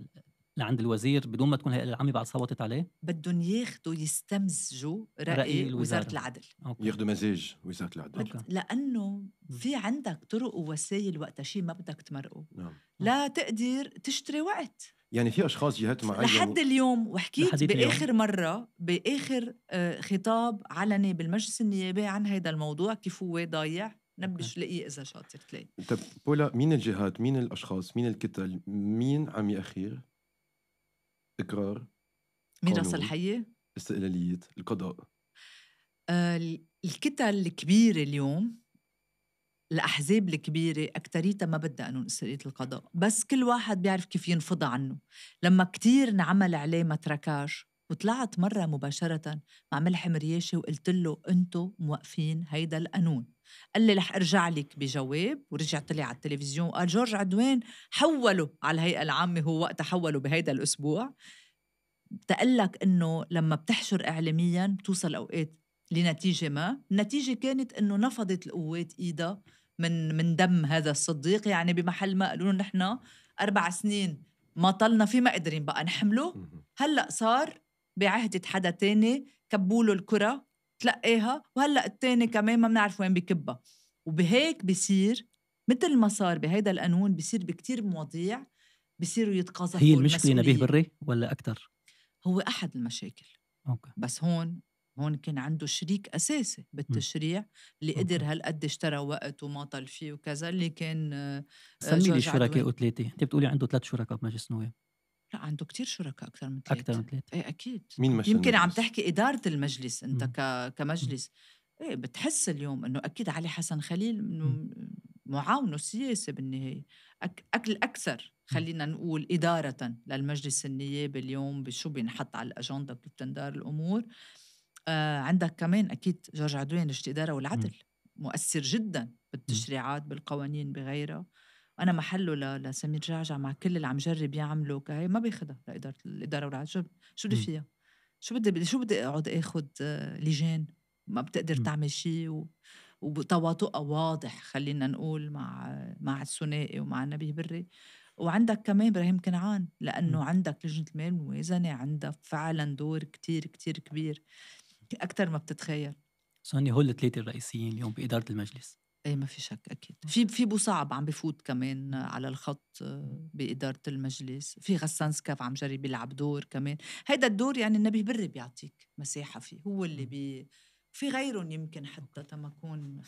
لعند الوزير بدون ما تكون هيئه العامه بعد صوتت عليه؟ بدهم ياخذوا يستمزجوا رأي, رأي وزاره العدل ياخذوا مزاج وزاره العدل أوكي. لانه في عندك طرق ووسائل وقتها شيء ما بدك تمرقه نعم. لا تقدر تشتري وقت يعني في اشخاص جهات معينه لحد اليوم وحكيت باخر اليوم. مره باخر آه، خطاب علني بالمجلس النيابي عن هذا الموضوع كيف هو ضايع نبش لقي اذا شاطر تلاقي طب بولا مين الجهات مين الاشخاص مين الكتل مين عم ياخير إقرار ميراث الحية استقلالية القضاء آه الكتل الكبيرة اليوم الأحزاب الكبيرة أكتريتها ما بدها قانون استقلالية القضاء بس كل واحد بيعرف كيف ينفض عنه لما كتير نعمل عليه ما تركاش وطلعت مرة مباشرة مع ملحم رياشي وقلت له أنتو موقفين هيدا القانون قال لي رح ارجع لك بجواب ورجع طلع على التلفزيون وقال جورج عدوان حولوا على الهيئه العامه هو وقتها حولوا بهيدا الاسبوع تقلك انه لما بتحشر اعلاميا بتوصل اوقات لنتيجه ما النتيجه كانت انه نفضت القوات ايدها من من دم هذا الصديق يعني بمحل ما قالوا نحن اربع سنين ما طلنا فيه ما قدرين بقى نحمله هلا صار بعهدة حدا تاني كبوا له الكرة تلقاها وهلا الثاني كمان ما بنعرف وين بكبها وبهيك بصير مثل ما صار بهيدا القانون بصير بكتير مواضيع بصيروا يتقاذفوا هي المشكله نبيه بري ولا اكثر هو احد المشاكل أوكي. بس هون هون كان عنده شريك اساسي بالتشريع اللي أوكي. قدر هالقد اشترى وقت وماطل فيه وكذا اللي كان آه، سمي لي شركاء ثلاثه انت بتقولي عنده ثلاث شركاء بمجلس النواب لا عنده كتير شركاء أكثر من ثلاثة أكثر من ثلاثة إيه أكيد مين مش يمكن عم تحكي إدارة المجلس أنت ك... كمجلس إيه بتحس اليوم إنه أكيد علي حسن خليل إنه معاونه السياسي بالنهاية أك... أكل أكثر خلينا نقول إدارة للمجلس النيابي اليوم بشو بينحط على الأجندة وكيف تندار الأمور آه عندك كمان أكيد جورج عدوان إدارة والعدل مؤثر جدا بالتشريعات بالقوانين بغيرها وانا محله لسمير جعجع مع كل اللي عم جرب يعمله كهي ما باخذها لاداره الاداره والعجب شو بدي فيها؟ شو بدي شو بدي اقعد اخذ آه، لجان ما بتقدر تعمل شيء و... وتواطؤها واضح خلينا نقول مع مع الثنائي ومع نبيه بري وعندك كمان ابراهيم كنعان لانه م. عندك لجنه المال الموازنه عندها فعلا دور كتير كتير كبير اكثر ما بتتخيل سوني هول الثلاثه الرئيسيين اليوم باداره المجلس ايه ما في شك اكيد آه. في في بوصعب عم بفوت كمان على الخط باداره المجلس في غسان سكاف عم جرب يلعب دور كمان هيدا الدور يعني النبي بري بيعطيك مساحه فيه هو اللي آه. بي في غيرهم يمكن حتى تما اكون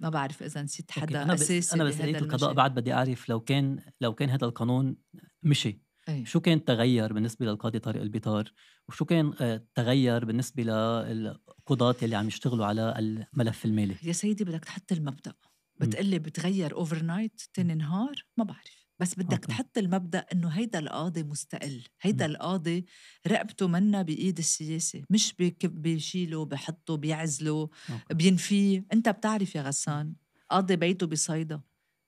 ما بعرف اذا نسيت حدا أوكي. أنا اساسي انا بس قريت القضاء بعد بدي اعرف لو كان لو كان هذا القانون مشي أيوة. شو كان تغير بالنسبه للقاضي طارق البيطار وشو كان آه، تغير بالنسبه للقضاة اللي عم يشتغلوا على الملف المالي يا سيدي بدك تحط المبدا بتقلي بتغير اوفر نايت تاني نهار ما بعرف بس بدك أوكي. تحط المبدا انه هيدا القاضي مستقل هيدا م. القاضي رقبته منا بايد السياسه مش بيشيله بحطه بيعزله بينفيه انت بتعرف يا غسان قاضي بيته بصيدا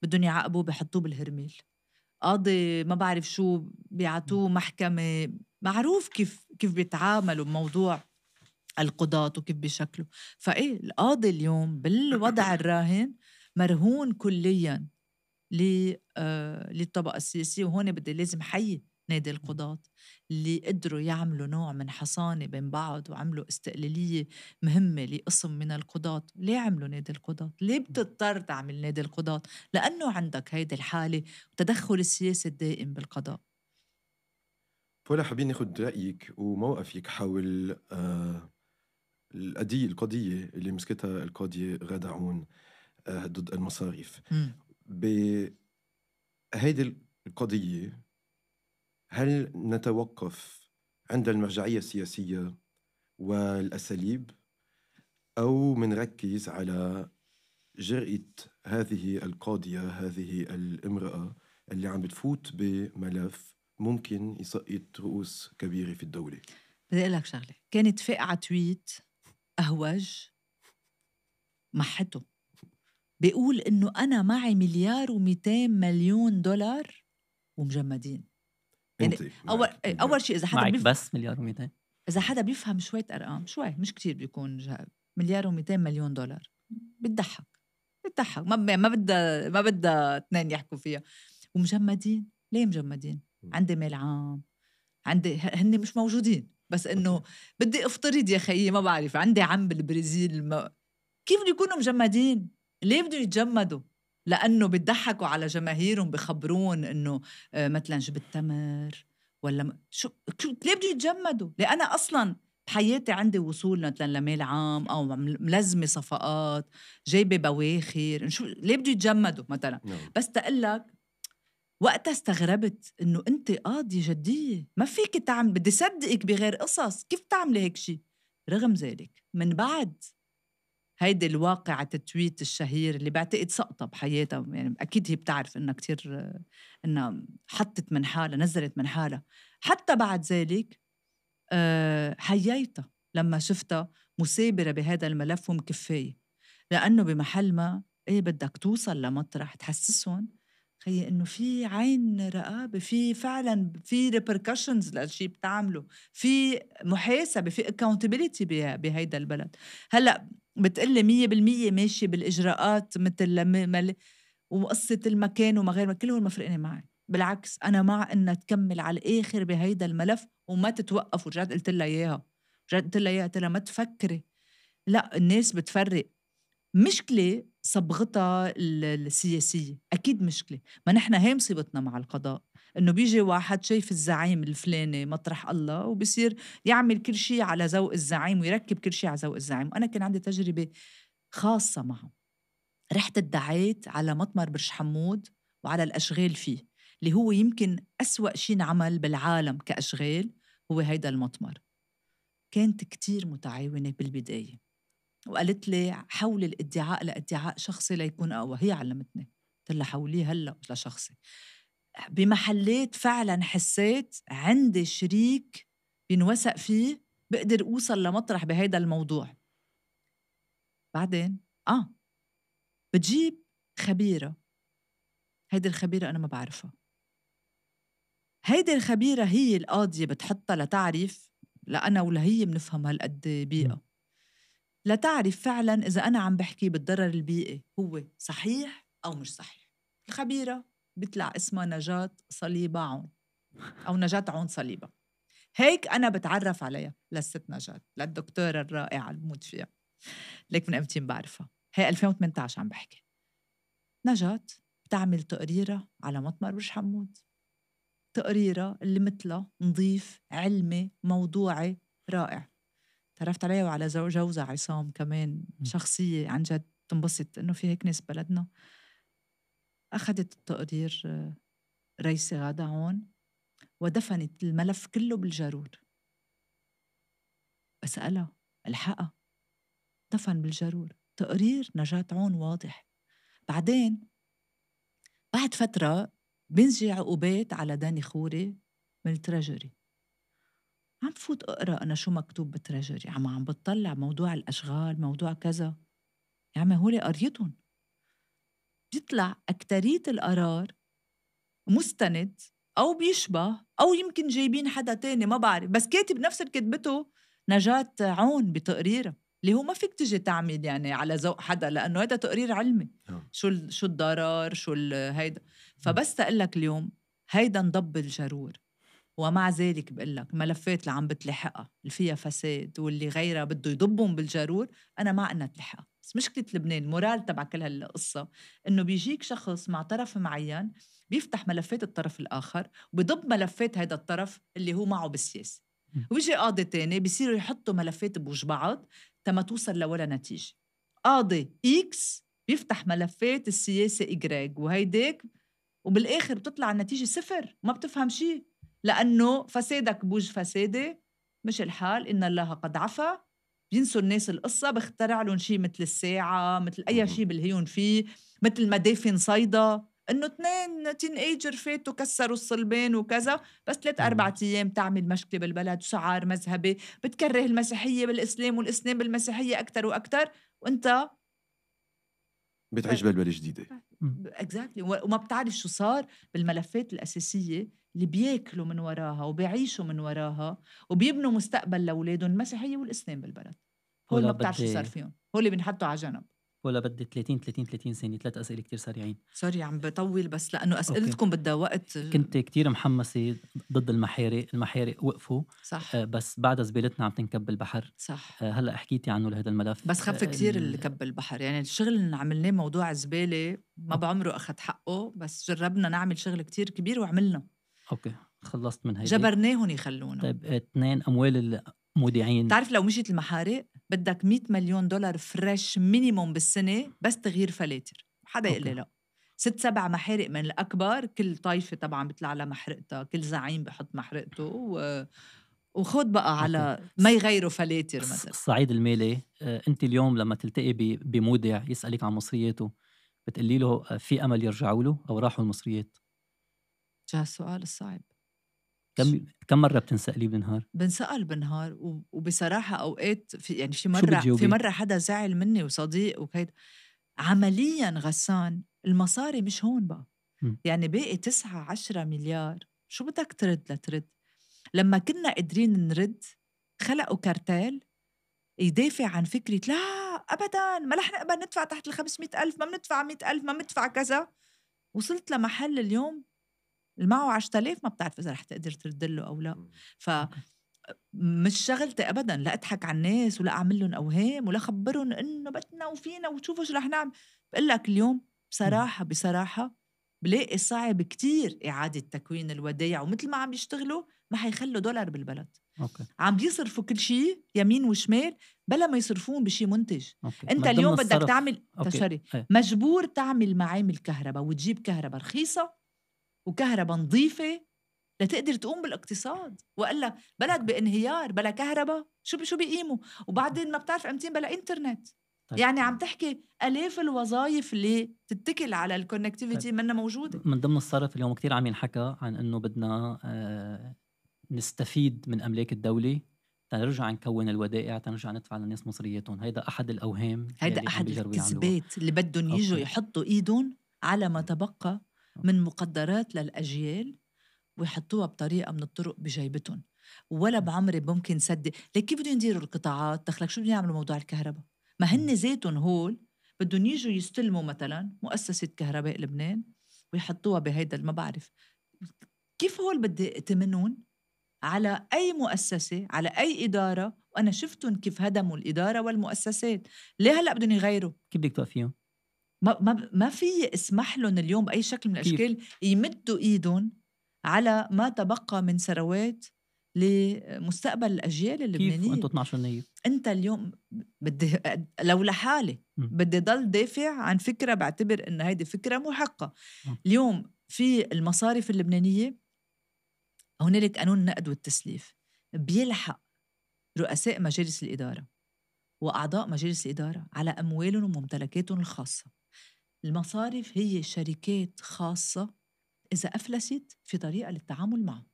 بدهم يعاقبوه بحطوه بالهرميل قاضي ما بعرف شو بيعطوه محكمة معروف كيف كيف بيتعاملوا بموضوع القضاة وكيف بيشكلوا فإيه القاضي اليوم بالوضع الراهن مرهون كليا آه، للطبقة السياسية وهون بدي لازم حيي نادي القضاة اللي قدروا يعملوا نوع من حصانة بين بعض وعملوا استقلالية مهمة لقسم من القضاة ليه عملوا نادي القضاة؟ ليه بتضطر تعمل نادي القضاة؟ لأنه عندك هيدي الحالة وتدخل السياسي الدائم بالقضاء فولا حابين ناخد رأيك وموقفك حول آه القضية القضية اللي مسكتها القاضية غادة عون آه ضد المصاريف بهيدي القضية هل نتوقف عند المرجعية السياسية والأساليب أو منركز على جرأة هذه القاضية هذه الامرأة اللي عم بتفوت بملف ممكن يسقط رؤوس كبيرة في الدولة بدي أقول لك شغلة كانت فقعة تويت أهوج محته بيقول إنه أنا معي مليار و200 مليون دولار ومجمدين يعني اول إيه، اول شيء اذا حدا معك بيف... بس مليار و200 اذا حدا بيفهم شويه ارقام شوي مش كتير بيكون جهل. مليار و200 مليون دولار بتضحك بتضحك ما ب... ما بدها ما بدها اثنين يحكوا فيها ومجمدين ليه مجمدين عندي مال عام عندي هن مش موجودين بس انه بدي افترض يا خيي ما بعرف عندي عم بالبرازيل ما... كيف بده يكونوا مجمدين ليه بدهم يتجمدوا لانه بتضحكوا على جماهيرهم بخبرون انه آه، مثلا جبت تمر ولا شو ليه بده يتجمدوا؟ ليه انا اصلا بحياتي عندي وصول مثلا لمال عام او ملزمه صفقات جايبه بواخر شو ليه بده يتجمدوا مثلا no. نعم. بس لك وقتها استغربت انه انت قاضي جديه ما فيك تعمل بدي صدقك بغير قصص كيف تعملي هيك شيء رغم ذلك من بعد هيدي الواقعة التويت الشهير اللي بعتقد سقطة بحياتها يعني أكيد هي بتعرف إنها كتير إنها حطت من حالها نزلت من حالها حتى بعد ذلك آه، حييتها لما شفتها مثابرة بهذا الملف ومكفاية لأنه بمحل ما إيه بدك توصل لمطرح تحسسهم هي إنه في عين رقابة في فعلا في ريبركشنز للشيء بتعمله في محاسبة في اكاونتبيليتي بهيدا البلد هلأ بتقلي مية بالمية ماشية بالإجراءات مثل مل... وقصة المكان وما غير ما كلهم ما فرقني معي بالعكس أنا مع إنها تكمل على الآخر بهيدا الملف وما تتوقف ورجعت قلت لها إياها رجعت قلت لها إياها قلت لها ما تفكري لا الناس بتفرق مشكلة صبغتها السياسية أكيد مشكلة ما نحن هي مصيبتنا مع القضاء انه بيجي واحد شايف الزعيم الفلاني مطرح الله وبصير يعمل كل شيء على ذوق الزعيم ويركب كل شيء على ذوق الزعيم وانا كان عندي تجربه خاصه معه رحت ادعيت على مطمر برج حمود وعلى الاشغال فيه اللي هو يمكن أسوأ شيء انعمل بالعالم كاشغال هو هيدا المطمر كانت كتير متعاونة بالبداية وقالت لي حول الادعاء لادعاء شخصي ليكون أقوى هي علمتني قلت لها حوليه هلا لشخصي بمحلات فعلا حسيت عندي شريك بنوثق فيه بقدر اوصل لمطرح بهيدا الموضوع بعدين اه بتجيب خبيره هيدي الخبيره انا ما بعرفها هيدي الخبيره هي القاضيه بتحطها لتعرف لا انا ولا هي بنفهم هالقد بيئه لتعرف فعلا اذا انا عم بحكي بالضرر البيئي هو صحيح او مش صحيح الخبيره بيطلع اسمها نجاة صليبة عون أو نجاة عون صليبة هيك أنا بتعرف عليها للست نجاة للدكتورة الرائعة الموت فيها ليك من أمتين بعرفها هي 2018 عم بحكي نجاة بتعمل تقريرة على مطمر برج حمود تقريرة اللي مثلها نظيف علمي موضوعي رائع تعرفت عليها وعلى زوجها عصام كمان شخصية عن جد تنبسط إنه في هيك ناس بلدنا أخذت التقرير آه، ريسي غادة هون ودفنت الملف كله بالجارور بسألها الحقها دفن بالجارور تقرير نجاة عون واضح بعدين بعد فترة بنجي عقوبات على داني خوري من التراجري عم فوت اقرا انا شو مكتوب بالتراجري عم عم بتطلع موضوع الاشغال موضوع كذا يا عمي هولي قريتهم بيطلع أكترية القرار مستند أو بيشبه أو يمكن جايبين حدا تاني ما بعرف بس كاتب نفس كتبته نجاة عون بتقريرها اللي هو ما فيك تجي تعمل يعني على ذوق حدا لانه هذا تقرير علمي آه. شو شو الضرر شو هيدا آه. فبس اقول لك اليوم هيدا انضب الجرور ومع ذلك بقول لك ملفات اللي عم بتلحقها اللي فيها فساد واللي غيرها بده يضبهم بالجرور انا ما انها تلحقها بس مشكله لبنان مورال تبع كل هالقصه انه بيجيك شخص مع طرف معين بيفتح ملفات الطرف الاخر وبيضب ملفات هذا الطرف اللي هو معه بالسياسه ويجي قاضي تاني بيصيروا يحطوا ملفات بوج بعض تما توصل لولا نتيجه قاضي اكس بيفتح ملفات السياسه اجراج وهيداك وبالاخر بتطلع النتيجه صفر ما بتفهم شيء لانه فسادك بوج فسادي مش الحال ان الله قد عفى بينسوا الناس القصه بخترع لهم شيء مثل الساعه مثل اي شيء بالهيون فيه مثل مدافن صيدا انه اثنين تين ايجر فاتوا كسروا الصلبان وكذا بس ثلاث اربع ايام تعمل مشكله بالبلد وشعار مذهبي بتكره المسيحيه بالاسلام والاسلام بالمسيحيه اكثر واكثر وانت بتعيش بلبله جديده اكزاكتلي وما بتعرف شو صار بالملفات الاساسيه اللي بياكلوا من وراها وبيعيشوا من وراها وبيبنوا مستقبل لاولادهم المسيحيه والاسلام بالبلد هول ما بتعرف شو صار فيهم هول بنحطوا على جنب ولا بدي 30 30 30 ثانيه ثلاث اسئله كثير سريعين سوري عم بطول بس لانه اسئلتكم بدها وقت كنت كثير محمسه ضد المحارق المحارق وقفوا صح آه، بس بعدها زبالتنا عم تنكب البحر صح آه، هلا حكيتي عنه لهذا الملف بس خف آه، كثير اللي كب البحر يعني الشغل اللي عملناه موضوع زباله ما بعمره اخذ حقه بس جربنا نعمل شغل كثير كبير وعملنا اوكي خلصت من هيدي جبرناهم يخلونا طيب اثنين اموال المودعين بتعرف لو مشيت المحارق بدك 100 مليون دولار فريش مينيموم بالسنه بس تغيير فلاتر حدا يقول لي لا ست سبع محارق من الاكبر كل طائفه طبعا بيطلع على محرقتها كل زعيم بحط محرقته و... وخد بقى على ما يغيروا فلاتر مثلا الصعيد المالي آه، انت اليوم لما تلتقي بمودع يسالك عن مصرياته بتقولي له آه، في امل يرجعوا له او راحوا المصريات جاء السؤال الصعب كم كم مره بتنسالي بالنهار؟ بنسال بالنهار وبصراحه اوقات في يعني في مره في مره حدا زعل مني وصديق وهيدا عمليا غسان المصاري مش هون بقى م. يعني باقي تسعة عشرة مليار شو بدك ترد لترد لما كنا قادرين نرد خلقوا كارتيل يدافع عن فكرة لا أبدا ما رح نقبل ندفع تحت ال 500 ألف ما بندفع 100 ألف ما بندفع كذا وصلت لمحل اليوم اللي معه 10000 ما بتعرف اذا رح تقدر ترد له او لا ف مش شغلتي ابدا لا اضحك على الناس ولا اعمل لهم اوهام ولا خبرهم انه بدنا وفينا وشوفوا شو رح نعمل بقول لك اليوم بصراحه بصراحه بلاقي صعب كتير إعادة تكوين الودائع ومثل ما عم يشتغلوا ما حيخلوا دولار بالبلد أوكي. عم بيصرفوا كل شيء يمين وشمال بلا ما يصرفون بشيء منتج أوكي. انت اليوم بدك تعمل تشري إيه. مجبور تعمل معامل كهرباء وتجيب كهرباء رخيصه وكهرباء نظيفة لتقدر تقوم بالاقتصاد والا بلد بانهيار بلا كهرباء شو شو بيقيموا وبعدين ما بتعرف امتين بلا انترنت طيب. يعني عم تحكي الاف الوظائف اللي تتكل على الكونكتيفيتي طيب. منا موجوده من ضمن الصرف اليوم كثير عم ينحكى عن انه بدنا آه، نستفيد من املاك الدوله تنرجع نكون الودائع تنرجع ندفع للناس مصرياتهم هيدا احد الاوهام هيدا احد الكذبات اللي بدهم يجوا يحطوا ايدهم على ما تبقى من مقدرات للأجيال ويحطوها بطريقة من الطرق بجيبتهم ولا بعمري ممكن صدق لك كيف بدهم يديروا القطاعات دخلك شو بدهم يعملوا موضوع الكهرباء ما هن زيتهم هول بدهم يجوا يستلموا مثلا مؤسسة كهرباء لبنان ويحطوها بهيدا ما بعرف كيف هول بدي اتمنون على أي مؤسسة على أي إدارة وأنا شفتهم كيف هدموا الإدارة والمؤسسات ليه هلأ بدهم يغيروا كيف بدك توقفيهم ما ما ما في اسمح لهم اليوم باي شكل من الاشكال يمدوا ايدهم على ما تبقى من ثروات لمستقبل الاجيال اللبنانيه كيف انتوا 12% انت اليوم بدي لو لحالي بدي ضل دافع عن فكره بعتبر ان هيدي فكره محقه اليوم في المصارف اللبنانيه هنالك قانون النقد والتسليف بيلحق رؤساء مجالس الاداره واعضاء مجالس الاداره على اموالهم وممتلكاتهم الخاصه المصارف هي شركات خاصة إذا أفلست في طريقة للتعامل معه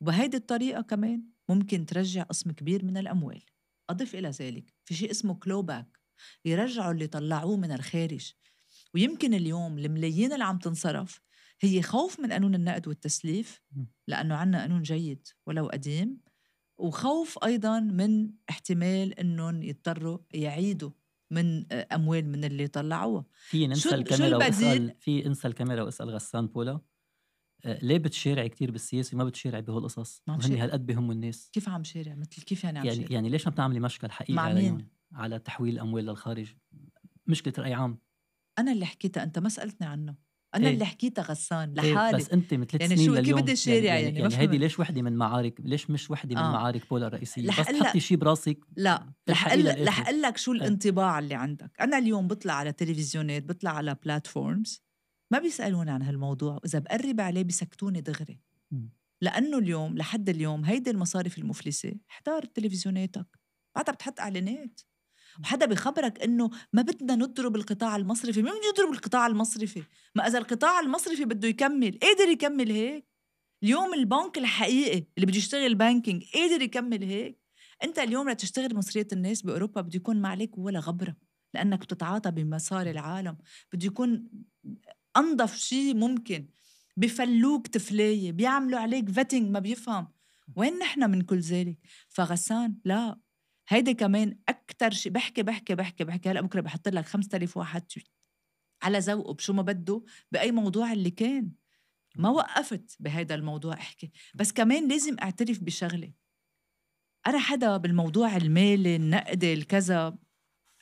وبهيدي الطريقة كمان ممكن ترجع قسم كبير من الأموال أضف إلى ذلك في شيء اسمه كلوباك يرجعوا اللي طلعوه من الخارج ويمكن اليوم الملايين اللي عم تنصرف هي خوف من قانون النقد والتسليف لأنه عنا قانون جيد ولو قديم وخوف أيضا من احتمال أنهم يضطروا يعيدوا من آه، اموال من اللي طلعوها في ننسى الكاميرا واسال في انسى الكاميرا واسال غسان بولا آه، ليه بتشارع كتير بالسياسه ما بتشارع بهول القصص وهن هالقد بهموا الناس كيف عم شارع مثل كيف يعني عم يعني, شارع؟ يعني ليش ما بتعملي مشكل حقيقي مع مين؟ على تحويل الاموال للخارج مشكله راي عام انا اللي حكيتها انت ما سالتني عنه انا إيه؟ اللي حكيتها غسان لحالي إيه؟ بس انت من ثلاث يعني سنين شو كيف بدي الشارع يعني, يعني, يعني هيدي ليش وحده من معارك ليش مش وحده آه. من معارك بولا الرئيسيه بس تحطي شيء براسك لا رح رح اقول لك شو إيه. الانطباع اللي عندك انا اليوم بطلع على تلفزيونات بطلع على بلاتفورمز ما بيسالوني عن هالموضوع واذا بقرب عليه بيسكتوني دغري لانه اليوم لحد اليوم هيدي المصارف المفلسه احتار تلفزيوناتك بعدها بتحط اعلانات وحدا بخبرك انه ما بدنا نضرب القطاع المصرفي مين بده يضرب القطاع المصرفي ما اذا القطاع المصرفي بده يكمل قادر يكمل هيك اليوم البنك الحقيقي اللي بده يشتغل بانكينج قادر يكمل هيك انت اليوم لتشتغل مصريه الناس باوروبا بده يكون ما عليك ولا غبره لانك بتتعاطى بمصاري العالم بده يكون انظف شيء ممكن بفلوك تفلاية بيعملوا عليك فيتنج ما بيفهم وين نحن من كل ذلك فغسان لا هيدي كمان اكثر شيء بحكي بحكي بحكي بحكي هلا بكره بحط لك 5000 واحد على ذوقه بشو ما بده باي موضوع اللي كان ما وقفت بهذا الموضوع احكي بس كمان لازم اعترف بشغله انا حدا بالموضوع المالي النقدي الكذا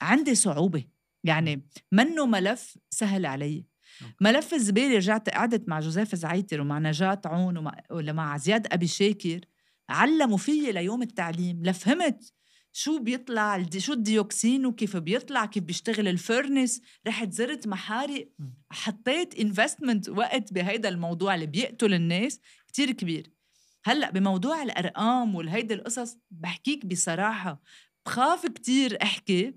عندي صعوبه يعني منه ملف سهل علي نعم. ملف الزبالة رجعت قعدت مع جوزيف زعيتر ومع نجاة عون ومع, زياد أبي شاكر علموا فيي ليوم التعليم لفهمت شو بيطلع شو الديوكسين وكيف بيطلع كيف بيشتغل الفرنس رحت زرت محارق حطيت انفستمنت وقت بهيدا الموضوع اللي بيقتل الناس كتير كبير هلا بموضوع الارقام والهيدا القصص بحكيك بصراحه بخاف كتير احكي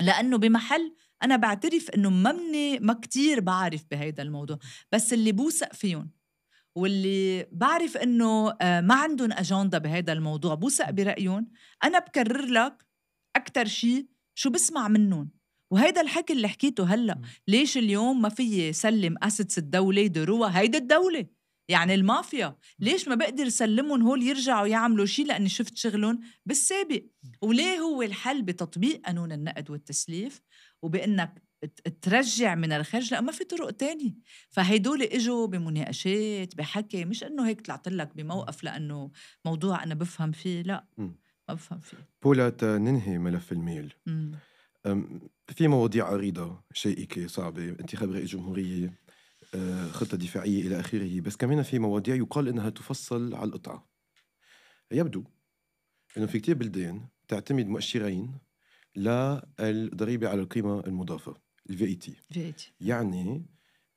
لانه بمحل انا بعترف انه مني ما كتير بعرف بهيدا الموضوع بس اللي بوثق فيهم واللي بعرف انه آه، ما عندهم اجنده بهذا الموضوع بوثق برايهم انا بكرر لك اكثر شيء شو بسمع منهم وهيدا الحكي اللي حكيته هلا ليش اليوم ما في سلم اسيتس الدوله يديروها هيدي الدوله يعني المافيا ليش ما بقدر سلمهم هول يرجعوا يعملوا شيء لاني شفت شغلهم بالسابق وليه هو الحل بتطبيق قانون النقد والتسليف وبانك ترجع من الخرج لا ما في طرق تانية فهيدول اجوا بمناقشات بحكي مش انه هيك طلعت لك بموقف لانه موضوع انا بفهم فيه لا ما بفهم فيه بولا ننهي ملف الميل في مواضيع عريضة شائكة صعبة انتخاب رئيس جمهورية آه، خطة دفاعية إلى آخره بس كمان في مواضيع يقال أنها تفصل على القطعة يبدو أنه في كتير بلدان تعتمد مؤشرين للضريبة على القيمة المضافة الفي اي تي يعني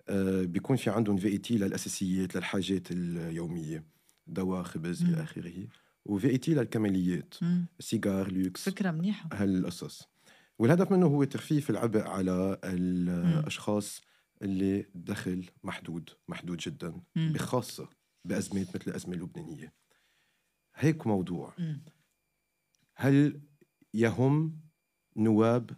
آه، بيكون في عندهم في اي تي للاساسيات للحاجات اليوميه دواء خبز الى اخره وفي اي تي للكماليات سيجار لوكس فكره منيحه هالقصص والهدف منه هو تخفيف العبء على الاشخاص اللي دخل محدود محدود جدا مم. بخاصه بازمات مثل الازمه اللبنانيه هيك موضوع مم. هل يهم نواب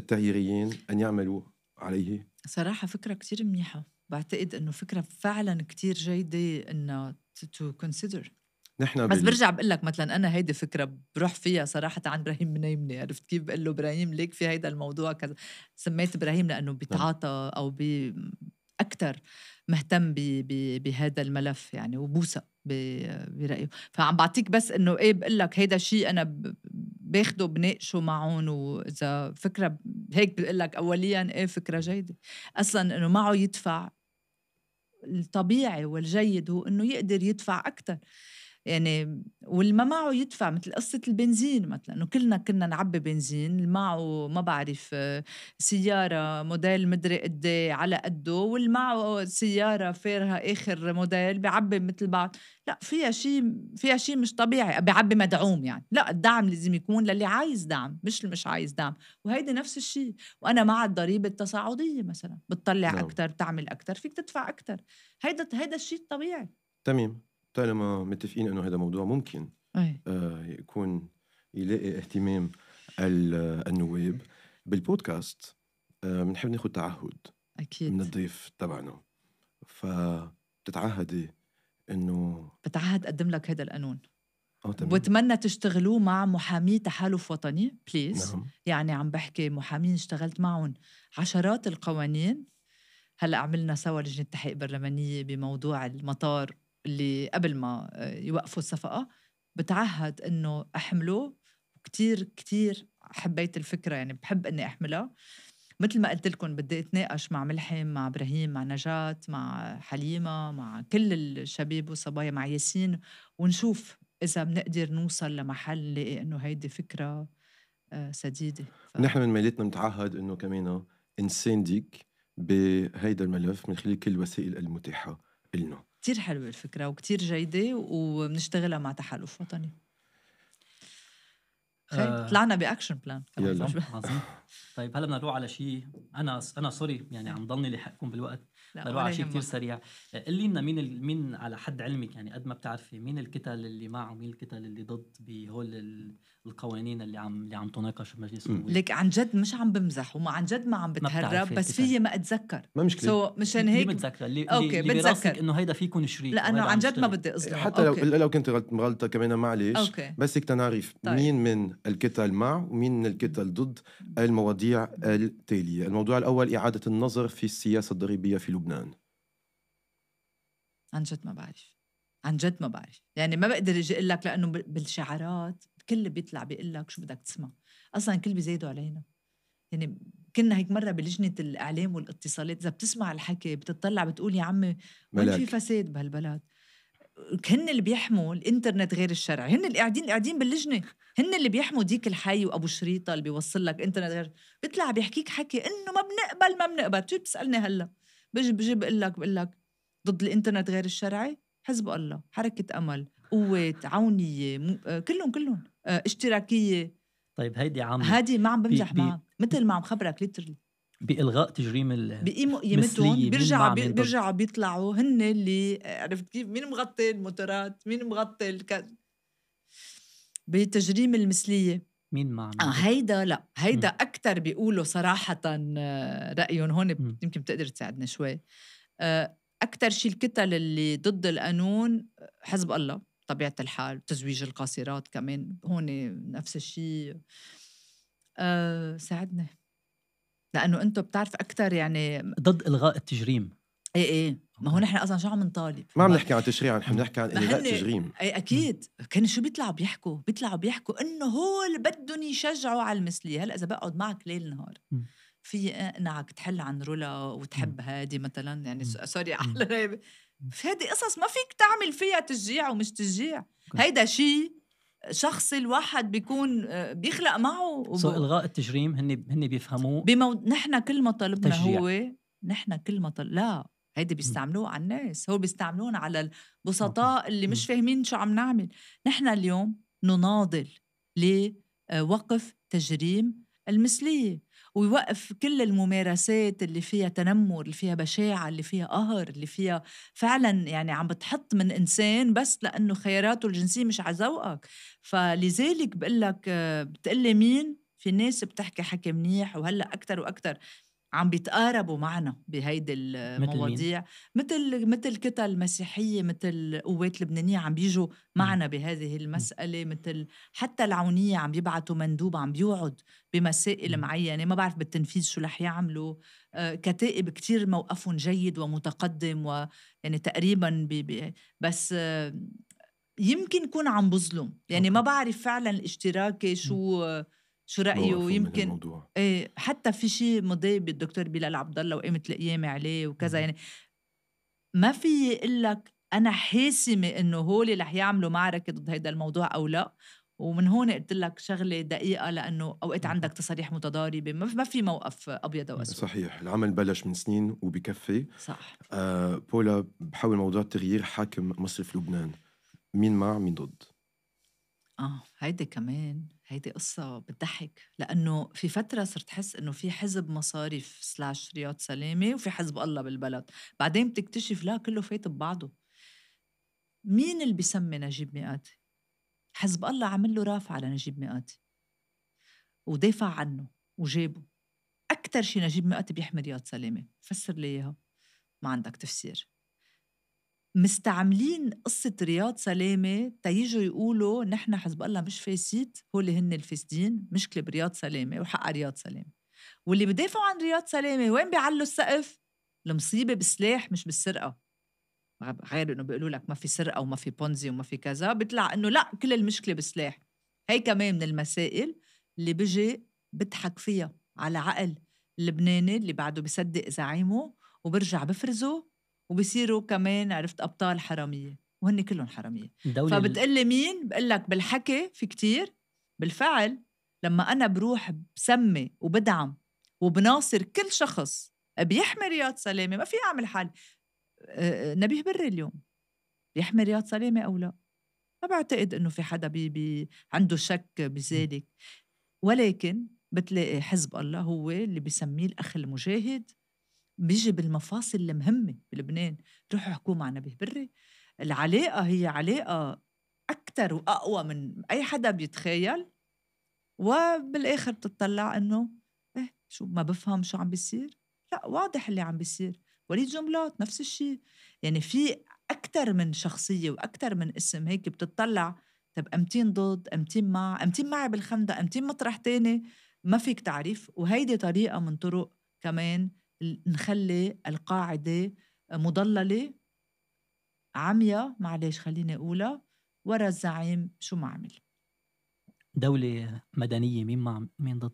التغييريين أن يعملوا عليه؟ صراحة فكرة كتير منيحة بعتقد أنه فكرة فعلا كتير جيدة أنه تو كونسيدر نحن بس بال... برجع بقول لك مثلا انا هيدي فكره بروح فيها صراحه عن ابراهيم منيمني عرفت كيف بقول له ابراهيم ليك في هيدا الموضوع كذا سميت ابراهيم لانه نعم. بيتعاطى او بي اكثر مهتم بهذا الملف يعني وبوثق برايه فعم بعطيك بس انه ايه بقول لك هيدا شيء انا باخده بناقشه معهم واذا فكره هيك بقول لك اوليا ايه فكره جيده اصلا انه معه يدفع الطبيعي والجيد هو انه يقدر يدفع اكثر يعني واللي ما معه يدفع مثل قصة البنزين مثلا انه كلنا كنا نعبي بنزين اللي معه ما بعرف آه، سيارة موديل مدري قد إيه على قده واللي معه سيارة فيرها آخر موديل بعبي مثل بعض لا فيها شيء فيها شيء مش طبيعي بيعبي مدعوم يعني لا الدعم لازم يكون للي عايز دعم مش اللي مش عايز دعم وهيدي نفس الشيء وانا مع الضريبه التصاعديه مثلا بتطلع نعم. اكثر بتعمل اكثر فيك تدفع اكثر هيدا هيدا الشيء الطبيعي تمام طالما متفقين انه هذا موضوع ممكن آه يكون يلاقي اهتمام النواب بالبودكاست آه، بنحب آه ناخذ تعهد اكيد من الضيف تبعنا فبتتعهدي انه بتعهد اقدم لك هذا القانون آه، وبتمنى تشتغلوه مع محامي تحالف وطني بليز نعم. يعني عم بحكي محامين اشتغلت معهم عشرات القوانين هلا عملنا سوا لجنه تحقيق برلمانيه بموضوع المطار اللي قبل ما آه، يوقفوا الصفقه بتعهد انه احمله كتير كتير حبيت الفكره يعني بحب اني احملها مثل ما قلت لكم بدي اتناقش مع ملحم مع ابراهيم مع نجاة مع حليمه مع كل الشباب والصبايا مع ياسين ونشوف اذا بنقدر نوصل لمحل نلاقي انه هيدي فكره آه، سديده ف... نحن من ميلتنا متعهد انه كمان نساندك بهيدا الملف من خلال كل الوسائل المتاحه لنا كتير حلوة الفكرة وكتير جيدة وبنشتغلها مع تحالف وطني آه. طلعنا باكشن بلان يلا عظيم طيب هلا بدنا نروح على شيء انا انا سوري يعني عم ضلني لحقكم بالوقت بدنا نروح على شيء كثير سريع قل لنا مين ال... مين على حد علمك يعني قد ما بتعرفي مين الكتل اللي مع ومين الكتل اللي ضد بهول القوانين اللي عم اللي عم تناقش بمجلس النواب لك عن جد مش عم بمزح وما عن جد ما عم بتهرب بس فيي ما اتذكر ما مشكله سو so مشان هيك بتذكر اللي اوكي بتذكر انه هيدا يكون شريك لانه عن جد ما بدي اصدق حتى أوكي. لو لو كنت مغلطه كمان معلش أوكي. بس هيك تنعرف طيب. مين من الكتل مع ومين من الكتل ضد المواضيع التاليه الموضوع الاول اعاده النظر في السياسه الضريبيه في لبنان عن جد ما بعرف عن جد ما بعرف يعني ما بقدر اجي اقول لك لانه بالشعارات الكل بيطلع بيقول لك شو بدك تسمع اصلا الكل بيزيدوا علينا يعني كنا هيك مره بلجنه الاعلام والاتصالات اذا بتسمع الحكي بتطلع بتقول يا عمي وين في فساد بهالبلد هن اللي بيحموا الانترنت غير الشرعي هن اللي قاعدين قاعدين باللجنه هن اللي بيحموا ديك الحي وابو شريطه اللي بيوصل لك انترنت غير بيطلع بيحكيك حكي انه ما بنقبل ما بنقبل شو بتسالني هلا بجي بجي بقول لك بقول لك ضد الانترنت غير الشرعي حزب الله حركه امل قوات عونيه م... آه، كلهم كلهم آه، اشتراكيه طيب هيدي عم هيدي ما عم بمزح معك مثل ما عم خبرك ليترلي بإلغاء تجريم ال بقيموا قيمتهم بيرجعوا بي بيرجعوا بيطلعوا هن اللي آه، عرفت كيف مين مغطي الموتورات مين مغطي الكذا بتجريم المثليه مين ما عم آه هيدا لا هيدا اكثر بيقولوا صراحه آه، رايهم هون يمكن بتقدر تساعدنا شوي اكثر شيء الكتل اللي ضد القانون حزب الله طبيعه الحال تزويج القاصرات كمان هون نفس الشيء أه ساعدنا لانه انتم بتعرف اكثر يعني ضد الغاء التجريم ايه ايه ما هو نحن اصلا شو عم نطالب ما عم نحكي عن تشريع نحن بنحكي عن الغاء التجريم إيه اكيد كانوا شو بيطلعوا بيحكوا بيطلعوا بيحكوا انه هو اللي بدهم يشجعوا على المثليه هلا اذا بقعد معك ليل نهار في اقنعك تحل عن رولا وتحب هادي مثلا يعني سوري على هذه قصص ما فيك تعمل فيها تشجيع ومش تشجيع هيدا شيء شخص الواحد بيكون آه، بيخلق معه وب... سو الغاء التجريم هن هن بيفهموه بمو... نحن كل ما طلبنا تشجيع. هو نحن كل ما طل... لا هيدي بيستعملوه على الناس هو بيستعملون على البسطاء اللي مش فاهمين شو عم نعمل نحن اليوم نناضل لوقف تجريم المثليه ويوقف كل الممارسات اللي فيها تنمر اللي فيها بشاعة اللي فيها قهر اللي فيها فعلا يعني عم بتحط من إنسان بس لأنه خياراته الجنسية مش على ذوقك فلذلك بقول لك بتقلي مين في ناس بتحكي حكي منيح وهلا أكتر وأكتر عم بيتقاربوا معنا بهيدي المواضيع مثل مثل كتل مسيحيه مثل قوات لبنانيه عم بيجوا معنا بهذه المساله مثل حتى العونيه عم بيبعتوا مندوب عم بيوعد بمسائل معينه ما بعرف بالتنفيذ شو رح يعملوا آه، كتائب كتير موقفهم جيد ومتقدم ويعني تقريبا بي بي بس آه، يمكن يكون عم بظلم يعني ما بعرف فعلا الاشتراكي شو آه، شو رايه يمكن ايه حتى في شيء مضايق بالدكتور بلال عبد الله وقامت القيامه عليه وكذا يعني ما في اقول لك انا حاسمه انه اللي رح يعملوا معركه ضد هذا الموضوع او لا ومن هون قلت لك شغله دقيقه لانه اوقات عندك تصاريح متضاربه ما في موقف ابيض او اسود صحيح العمل بلش من سنين وبكفي صح آه بولا بحول موضوع التغيير حاكم مصرف لبنان مين مع مين ضد اه هيدي كمان هيدي قصة بتضحك لأنه في فترة صرت حس إنه في حزب مصاريف سلاش رياض سلامة وفي حزب الله بالبلد بعدين بتكتشف لا كله فايت ببعضه مين اللي بيسمي نجيب مئاتي؟ حزب الله عمل له رافع على نجيب مئاتي ودافع عنه وجابه أكثر شيء نجيب مئاتي بيحمي رياض سلامة فسر لي إياها ما عندك تفسير مستعملين قصة رياض سلامة تيجوا يقولوا نحن حزب الله مش فاسد هول هن الفاسدين مشكلة برياض سلامة وحق رياض سلامة واللي بدافعوا عن رياض سلامة وين بيعلوا السقف المصيبة بالسلاح مش بالسرقة غير انه بيقولوا لك ما في سرقة وما في بونزي وما في كذا بيطلع انه لا كل المشكلة بالسلاح هي كمان من المسائل اللي بيجي بضحك فيها على عقل اللبناني اللي بعده بيصدق زعيمه وبرجع بفرزه وبصيروا كمان عرفت ابطال حراميه وهن كلهم حراميه فبتقلي مين بقول لك بالحكي في كتير بالفعل لما انا بروح بسمي وبدعم وبناصر كل شخص بيحمي رياض سلامه ما في اعمل حل آه، آه، نبيه بري اليوم بيحمي رياض سلامه او لا ما بعتقد انه في حدا بي بي عنده شك بذلك ولكن بتلاقي حزب الله هو اللي بسميه الاخ المجاهد بيجي بالمفاصل المهمة بلبنان روحوا احكوا مع نبيه بري العلاقة هي علاقة أكثر وأقوى من أي حدا بيتخيل وبالآخر بتطلع إنه إيه شو ما بفهم شو عم بيصير لا واضح اللي عم بيصير وليد جملات نفس الشيء يعني في أكثر من شخصية وأكثر من اسم هيك بتطلع طب أمتين ضد أمتين مع أمتين معي بالخندق أمتين مطرح تاني ما فيك تعريف وهيدي طريقة من طرق كمان نخلي القاعدة مضللة عمياء معلش خليني أقولها ورا الزعيم شو ما عمل دولة مدنية مين مع مين ضد؟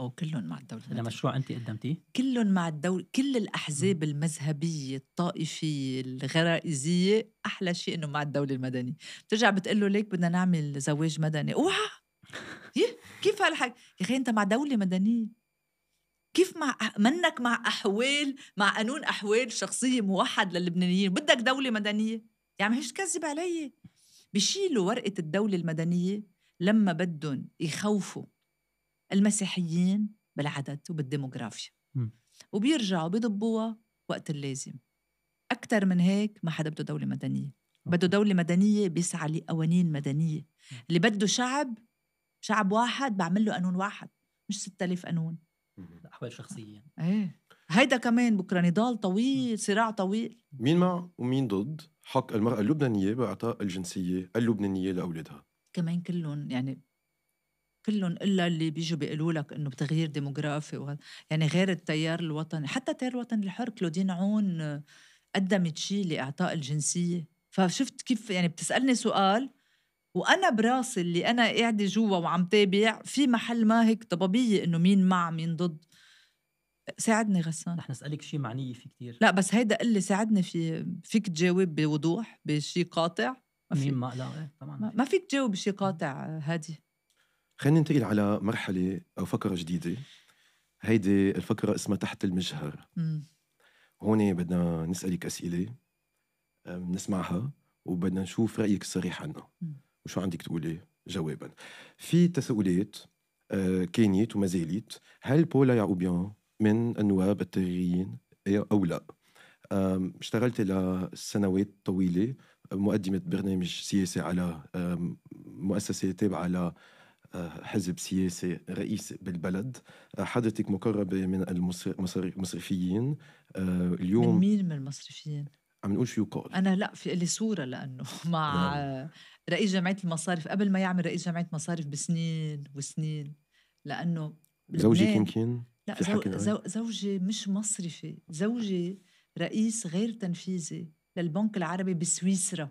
أو كلهم مع الدولة المدنية مشروع أنت قدمتيه؟ كلهم مع الدولة كل الأحزاب المذهبية الطائفية الغرائزية أحلى شيء إنه مع الدولة المدنية بترجع بتقول له ليك بدنا نعمل زواج مدني أوعى إيه؟ كيف هالحكي؟ يا أخي أنت مع دولة مدنية كيف مع منك مع احوال مع قانون احوال شخصيه موحد للبنانيين بدك دوله مدنيه يا يعني عم هيش تكذب علي بشيلوا ورقه الدوله المدنيه لما بدهم يخوفوا المسيحيين بالعدد وبالديموغرافيا وبيرجعوا بيضبوها وقت اللازم أكثر من هيك ما حدا بده دولة مدنية آه. بده دولة مدنية بيسعى لقوانين مدنية اللي بده شعب شعب واحد بعمل له قانون واحد مش 6000 قانون احوال شخصيه ايه هيدا كمان بكره نضال طويل صراع طويل مين مع ومين ضد حق المراه اللبنانيه باعطاء الجنسيه اللبنانيه لاولادها كمان كلهم يعني كلهم الا اللي بيجوا بيقولوا لك انه بتغيير ديموغرافي وهذا يعني غير التيار الوطني حتى التيار الوطني الحر كلودين عون آه، قدمت شيء لاعطاء الجنسيه فشفت كيف يعني بتسالني سؤال وانا براسي اللي انا قاعده جوا وعم تابع في محل ما هيك ضبابيه انه مين مع مين ضد ساعدني غسان رح نسألك شيء معنية فيه كثير لا بس هيدا قال لي ساعدني في فيك تجاوب بوضوح بشيء قاطع ما فيك ما لا ايه طبعا ما, فيك تجاوب بشيء قاطع هادي خلينا ننتقل على مرحلة أو فقرة جديدة هيدي الفقرة اسمها تحت المجهر هون بدنا نسألك أسئلة نسمعها وبدنا نشوف رأيك الصريح عنها مم. وشو عندك تقولي جوابا في تساؤلات آه، كانت وما زالت هل بولا يعقوبيان من النواب التغييرين او لا اشتغلت لسنوات طويله مقدمه برنامج سياسي على مؤسسه تابعه على آه، حزب سياسي رئيس بالبلد حضرتك مقربة من المصرفيين آه، اليوم من مين من المصرفيين؟ عم نقول شو يقال أنا لا في لي صورة لأنه مع نعم. رئيس جمعيه المصارف قبل ما يعمل رئيس جمعيه مصارف بسنين وسنين لانه زوجي يمكن لا زو... زوجي مش مصرفي زوجي رئيس غير تنفيذي للبنك العربي بسويسرا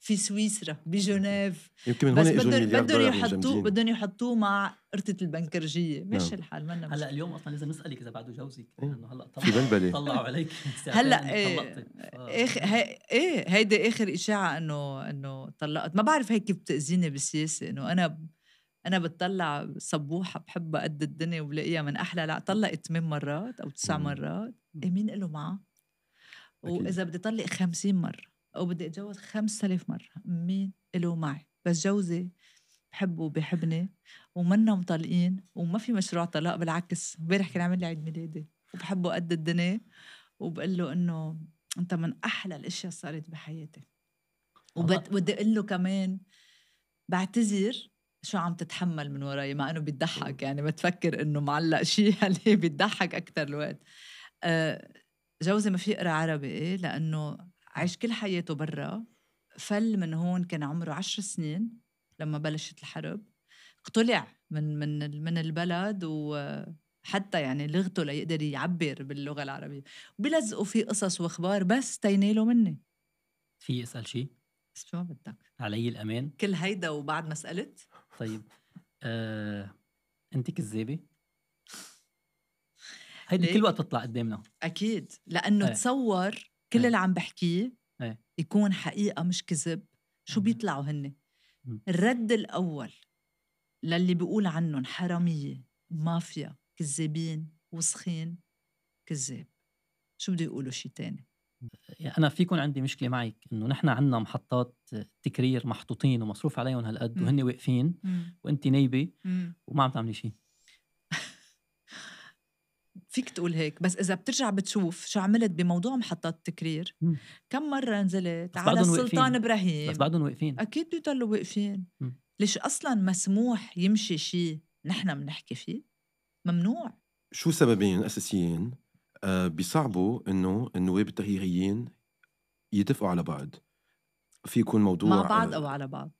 في سويسرا بجنيف يمكن من هون بس بدهم بدهم يحطوه بدهم يحطوه مع قرطة البنكرجية ماشي نعم. الحال منا هلا اليوم اصلا لازم نسألك اذا بعده جوزك إيه. لانه هلا طلع في بلبلة طلعوا عليك هلا ايه ايه هيدي اخر اشاعة انه انه طلقت ما بعرف هيك كيف بتأذيني بالسياسة انه انا انا بتطلع صبوحه بحبها قد الدنيا وبلاقيها من احلى لا طلقت ثمان مرات او تسع مرات إيه مين له معه واذا بدي طلق خمسين مره وبدي اتجوز 5000 مره مين له معي بس جوزي بحبه وبحبني ومنا مطلقين وما في مشروع طلاق بالعكس امبارح كان عامل لي عيد ميلادي وبحبه قد الدنيا وبقول له انه انت من احلى الاشياء صارت بحياتي وبدي اقول له كمان بعتذر شو عم تتحمل من وراي مع انه بيضحك يعني بتفكر انه معلق شيء اللي بيضحك اكثر الوقت أه جوزي ما في يقرا عربي إيه لانه عايش كل حياته برا فل من هون كان عمره عشر سنين لما بلشت الحرب اقتلع من من من البلد وحتى يعني لغته ليقدر يعبر باللغه العربيه بلزقوا فيه قصص واخبار بس تينالوا مني في اسال شيء شو ما بدك علي الامان كل هيدا وبعد ما سالت طيب آه، انت كذابه هيدي كل وقت بتطلع قدامنا اكيد لانه هي. آه. تصور كل إيه. اللي عم بحكيه إيه. يكون حقيقه مش كذب شو بيطلعوا هن الرد الاول للي بيقول عنهم حراميه مافيا كذابين وسخين كذاب شو بده يقولوا شيء تاني يعني انا فيكون عندي مشكله معك انه نحن عندنا محطات تكرير محطوطين ومصروف عليهم هالقد وهن واقفين وانت نايبه وما عم تعملي شيء فيك تقول هيك بس اذا بترجع بتشوف شو عملت بموضوع محطات التكرير كم مره نزلت على السلطان ابراهيم بس بعدهم واقفين اكيد بيضلوا واقفين ليش اصلا مسموح يمشي شيء نحن بنحكي فيه ممنوع شو سببين اساسيين أه بيصعبوا انه النواب التغييريين يتفقوا على بعض في يكون موضوع مع بعض او على بعض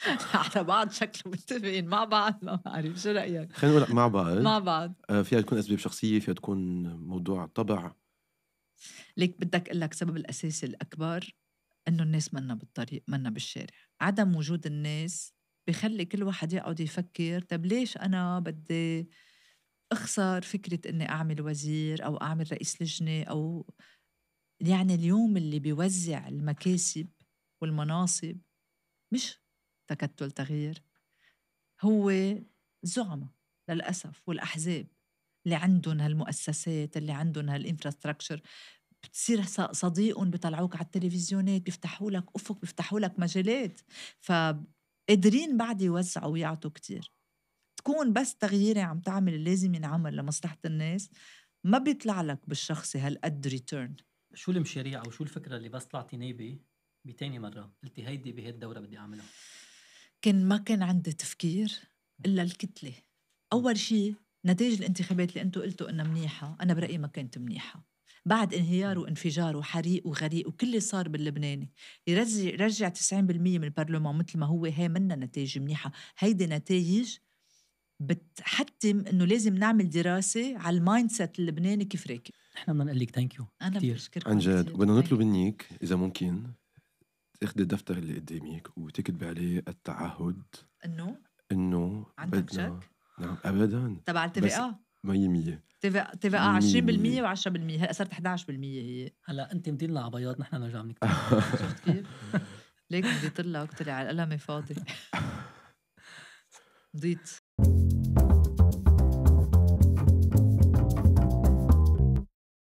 على بعض شكله متفقين مع بعض ما بعرف شو رايك خلينا نقول مع بعض مع بعض آه، فيها تكون اسباب شخصيه فيها تكون موضوع طبع ليك بدك اقول لك سبب الاساسي الاكبر انه الناس منا بالطريق منا بالشارع عدم وجود الناس بخلي كل واحد يقعد يفكر طب ليش انا بدي اخسر فكره اني اعمل وزير او اعمل رئيس لجنه او يعني اليوم اللي بيوزع المكاسب والمناصب مش تكتل تغيير هو زعمة للأسف والأحزاب اللي عندهم هالمؤسسات اللي عندهم هالانفراستراكشر بتصير صديقهم بيطلعوك على التلفزيونات بيفتحوا لك افق بيفتحوا لك مجالات فقدرين بعد يوزعوا ويعطوا كتير تكون بس تغييري عم تعمل اللي لازم ينعمل لمصلحه الناس ما بيطلع لك بالشخصي هالقد ريتيرن شو المشاريع او شو الفكره اللي بس طلعتي نايبه بتاني مره قلتي هيدي بهي الدوره بدي اعملها كان ما كان عندي تفكير الا الكتله اول شيء نتائج الانتخابات اللي انتم قلتوا انها منيحه انا برايي ما كانت منيحه بعد انهيار وانفجار وحريق وغريق وكل اللي صار باللبناني يرجع رجع 90% من البرلمان مثل ما هو هي منا نتائج منيحه هيدي نتائج بتحتم انه لازم نعمل دراسه على المايند سيت اللبناني كيف راكب نحن بدنا نقول لك ثانك يو انا بشكرك عن جد وبدنا نطلب منك اذا ممكن تاخذي الدفتر اللي قدامك وتكتبي عليه التعهد انه انه عندك شك؟ نعم ابدا تبع التي في اه 100% تي في اه 20% آه، و10% هلا صارت 11% هي هلا انت مديننا على بياض نحن نرجع بنكتب شفت كيف؟ ليك بدي طلع طلع على القلم فاضي ضيت